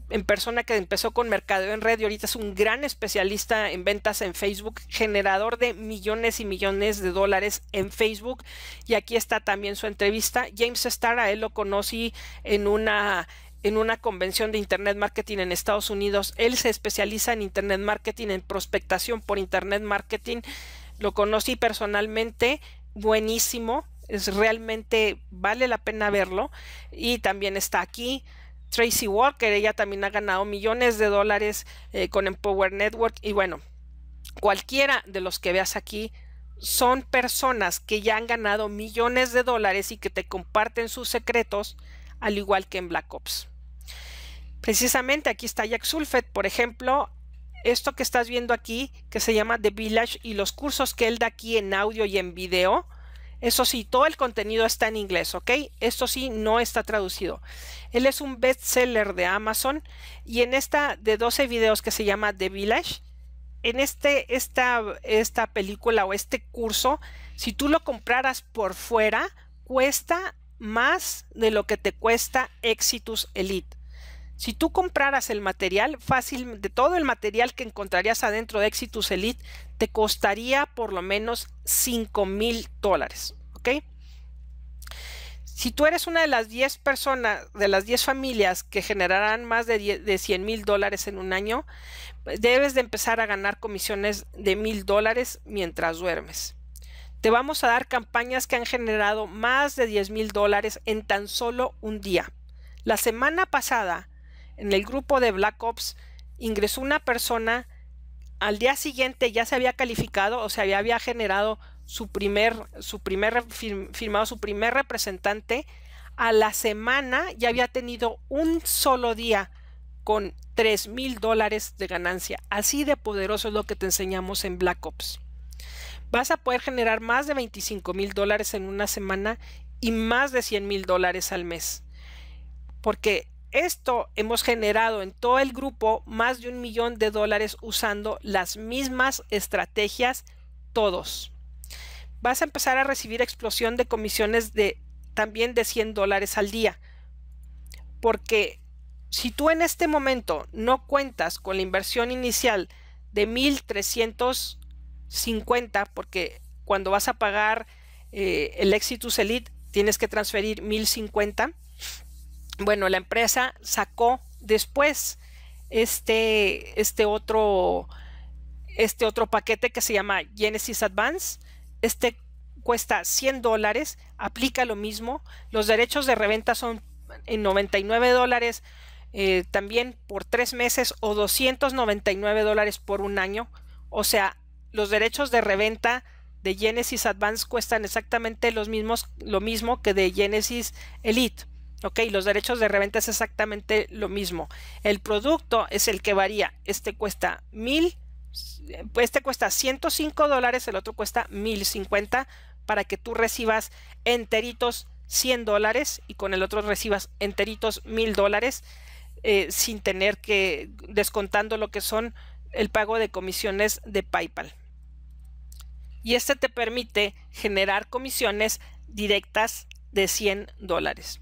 en persona que empezó con mercado en red y ahorita es un gran especialista en ventas en Facebook, generador de millones y millones de dólares en Facebook. Y aquí está también su entrevista. James Starr, a él lo conocí en una en una convención de Internet Marketing en Estados Unidos. Él se especializa en Internet Marketing, en prospectación por Internet Marketing. Lo conocí personalmente, buenísimo, es realmente vale la pena verlo. Y también está aquí Tracy Walker, ella también ha ganado millones de dólares eh, con Empower Network y bueno, cualquiera de los que veas aquí son personas que ya han ganado millones de dólares y que te comparten sus secretos, al igual que en Black Ops. Precisamente aquí está Jack Sulfet, por ejemplo, esto que estás viendo aquí, que se llama The Village y los cursos que él da aquí en audio y en video, eso sí, todo el contenido está en inglés, ¿ok? Esto sí no está traducido. Él es un bestseller de Amazon y en esta de 12 videos que se llama The Village, en este, esta película o este curso, si tú lo compraras por fuera, cuesta más de lo que te cuesta Exitus Elite. Si tú compraras el material, fácil, de todo el material que encontrarías adentro de Exitus Elite, te costaría por lo menos cinco mil dólares. ¿Ok? Si tú eres una de las 10 personas, de las 10 familias que generarán más de, 10, de 100 mil dólares en un año, debes de empezar a ganar comisiones de mil dólares mientras duermes. Te vamos a dar campañas que han generado más de 10 mil dólares en tan solo un día. La semana pasada, en el grupo de Black Ops ingresó una persona, al día siguiente ya se había calificado, o sea, había generado su primer, su primer, firmado su primer representante, a la semana ya había tenido un solo día con 3 mil dólares de ganancia. Así de poderoso es lo que te enseñamos en Black Ops. Vas a poder generar más de 25 mil dólares en una semana y más de 100 mil dólares al mes. Porque esto hemos generado en todo el grupo más de un millón de dólares usando las mismas estrategias todos. Vas a empezar a recibir explosión de comisiones de también de 100 dólares al día. Porque si tú en este momento no cuentas con la inversión inicial de 1.350, porque cuando vas a pagar eh, el Exitus Elite tienes que transferir 1.050, bueno, la empresa sacó después este, este, otro, este otro paquete que se llama Genesis Advance. Este cuesta 100 dólares, aplica lo mismo. Los derechos de reventa son en 99 dólares eh, también por tres meses o 299 dólares por un año. O sea, los derechos de reventa de Genesis Advance cuestan exactamente los mismos, lo mismo que de Genesis Elite. Ok, los derechos de reventa es exactamente lo mismo. El producto es el que varía. Este cuesta mil, este cuesta 105 dólares, el otro cuesta 1050 para que tú recibas enteritos 100 dólares y con el otro recibas enteritos 1000 dólares eh, sin tener que descontando lo que son el pago de comisiones de PayPal. Y este te permite generar comisiones directas de 100 dólares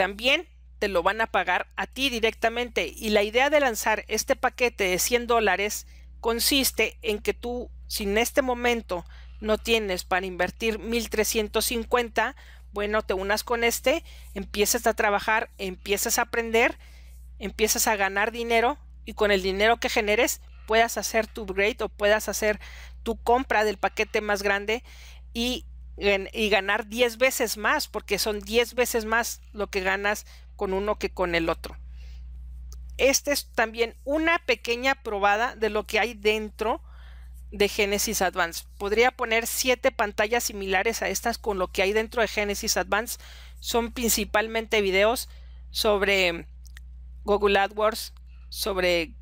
también te lo van a pagar a ti directamente. Y la idea de lanzar este paquete de 100 dólares consiste en que tú, si en este momento no tienes para invertir 1350, bueno, te unas con este, empiezas a trabajar, empiezas a aprender, empiezas a ganar dinero y con el dinero que generes puedas hacer tu upgrade o puedas hacer tu compra del paquete más grande y y ganar 10 veces más, porque son 10 veces más lo que ganas con uno que con el otro. Esta es también una pequeña probada de lo que hay dentro de Genesis Advance. Podría poner siete pantallas similares a estas con lo que hay dentro de Genesis Advance. Son principalmente videos sobre Google AdWords, sobre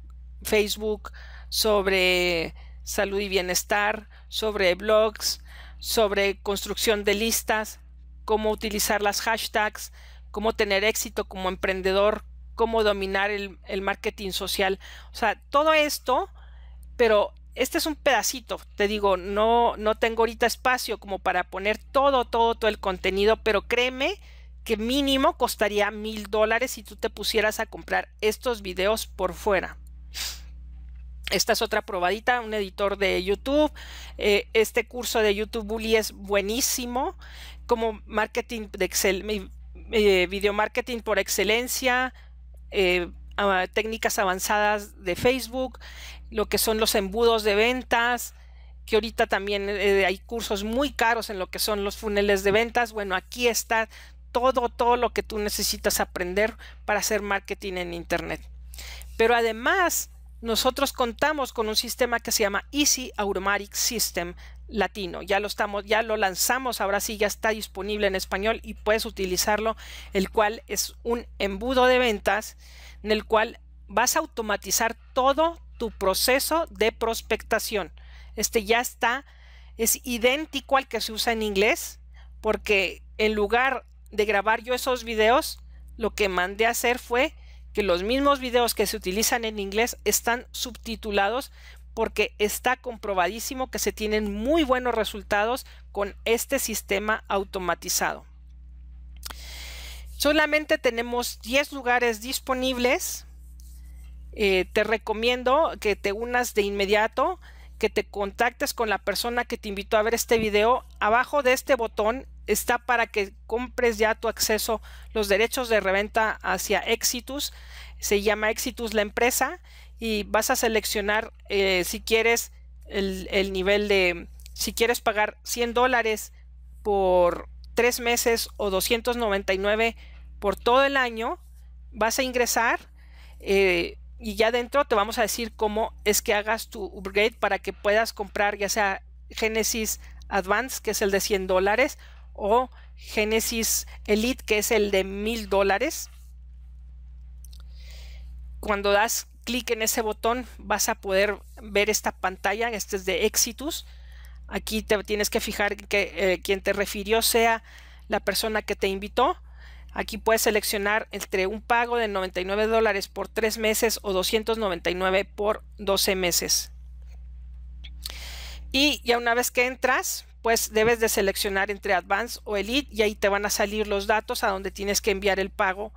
Facebook, sobre salud y bienestar, sobre blogs, sobre construcción de listas, cómo utilizar las hashtags, cómo tener éxito como emprendedor, cómo dominar el, marketing social. O sea, todo esto, pero este es un pedacito, te digo, no, no tengo ahorita espacio como para poner todo, todo, todo el contenido, pero créeme que mínimo costaría mil dólares si tú te pusieras a comprar estos videos por fuera. Esta es otra probadita, un editor de YouTube. Eh, este curso de YouTube Bully es buenísimo. Como marketing de Excel, eh, video marketing por excelencia, eh, técnicas avanzadas de Facebook, lo que son los embudos de ventas, que ahorita también hay cursos muy caros en lo que son los funeles de ventas. Bueno, aquí está todo, todo lo que tú necesitas aprender para hacer marketing en Internet. Pero además, nosotros contamos con un sistema que se llama Easy Automatic System Latino. Ya lo estamos, ya lo lanzamos, ahora sí ya está disponible en español y puedes utilizarlo, el cual es un embudo de ventas en el cual vas a automatizar todo tu proceso de prospectación. Este ya está es idéntico al que se usa en inglés, porque en lugar de grabar yo esos videos, lo que mandé a hacer fue que los mismos videos que se utilizan en inglés están subtitulados porque está comprobadísimo que se tienen muy buenos resultados con este sistema automatizado. Solamente tenemos 10 lugares disponibles. Eh, te recomiendo que te unas de inmediato, que te contactes con la persona que te invitó a ver este video. Abajo de este botón está para que compres ya tu acceso, los derechos de reventa hacia Exitus. Se llama Exitus la empresa y vas a seleccionar eh, si quieres el, el, nivel de, si quieres pagar 100 dólares por tres meses o 299 por todo el año, vas a ingresar eh, y ya dentro te vamos a decir cómo es que hagas tu upgrade para que puedas comprar ya sea Genesis Advance, que es el de 100 dólares, o Genesis Elite, que es el de mil dólares. Cuando das clic en ese botón, vas a poder ver esta pantalla. Este es de Exitus. Aquí te tienes que fijar que eh, quien te refirió sea la persona que te invitó. Aquí puedes seleccionar entre un pago de 99 dólares por tres meses o 299 por 12 meses. Y ya una vez que entras, pues debes de seleccionar entre Advance o Elite y ahí te van a salir los datos a donde tienes que enviar el pago.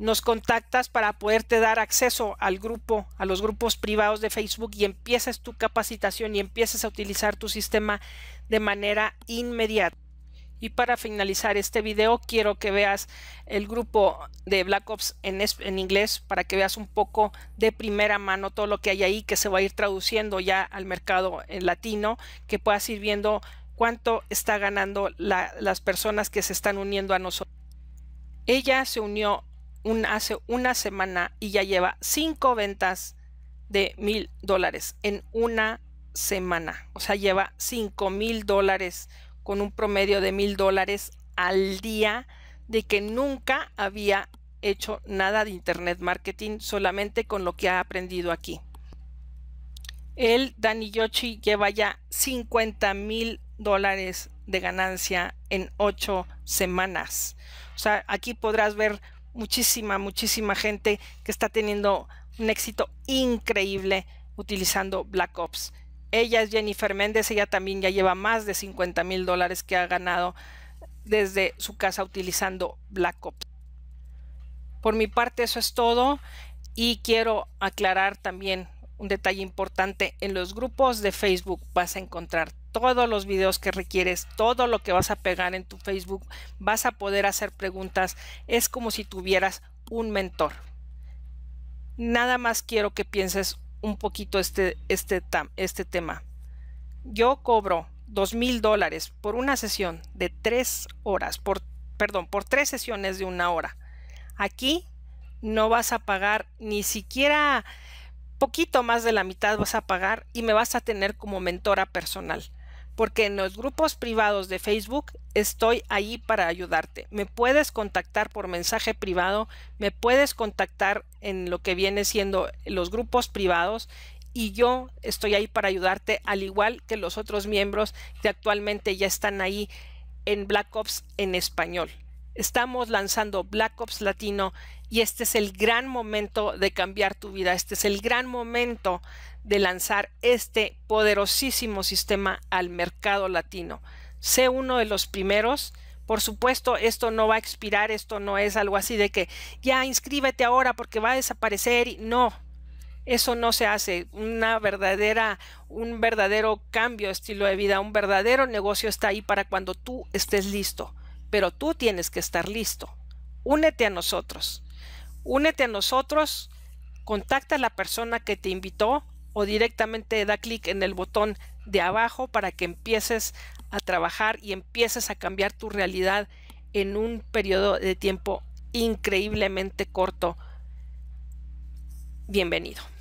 Nos contactas para poderte dar acceso al grupo, a los grupos privados de Facebook y empiezas tu capacitación y empiezas a utilizar tu sistema de manera inmediata. Y para finalizar este video, quiero que veas el grupo de Black Ops en, en, inglés para que veas un poco de primera mano todo lo que hay ahí que se va a ir traduciendo ya al mercado en latino, que puedas ir viendo cuánto está ganando las personas que se están uniendo a nosotros. Ella se unió un, hace una semana y ya lleva cinco ventas de mil dólares en una semana. O sea, lleva cinco mil dólares con un promedio de mil dólares al día de que nunca había hecho nada de internet marketing solamente con lo que ha aprendido aquí. El Dani yochi lleva ya 50 mil dólares de ganancia en ocho semanas. O sea, aquí podrás ver muchísima, muchísima gente que está teniendo un éxito increíble utilizando Black Ops. Ella es Jennifer Méndez, ella también ya lleva más de 50 mil dólares que ha ganado desde su casa utilizando Black Ops. Por mi parte eso es todo y quiero aclarar también un detalle importante, en los grupos de Facebook vas a encontrar todos los videos que requieres, todo lo que vas a pegar en tu Facebook, vas a poder hacer preguntas, es como si tuvieras un mentor. Nada más quiero que pienses un poquito este, este, este tema. Yo cobro dos mil dólares por una sesión de tres horas, por, perdón, por tres sesiones de una hora. Aquí no vas a pagar ni siquiera poquito más de la mitad vas a pagar y me vas a tener como mentora personal. Porque en los grupos privados de Facebook estoy ahí para ayudarte. Me puedes contactar por mensaje privado, me puedes contactar en lo que viene siendo los grupos privados y yo estoy ahí para ayudarte, al igual que los otros miembros que actualmente ya están ahí en Black Ops en español. Estamos lanzando Black Ops Latino y este es el gran momento de cambiar tu vida, este es el gran momento de lanzar este poderosísimo sistema al mercado latino. Sé uno de los primeros. Por supuesto, esto no va a expirar, esto no es algo así de que ya inscríbete ahora porque va a desaparecer. No, eso no se hace. Una verdadera, un verdadero cambio de estilo de vida, un verdadero negocio está ahí para cuando tú estés listo. Pero tú tienes que estar listo. Únete a nosotros. Únete a nosotros, contacta a la persona que te invitó o directamente da clic en el botón de abajo para que empieces a trabajar y empieces a cambiar tu realidad en un periodo de tiempo increíblemente corto. Bienvenido.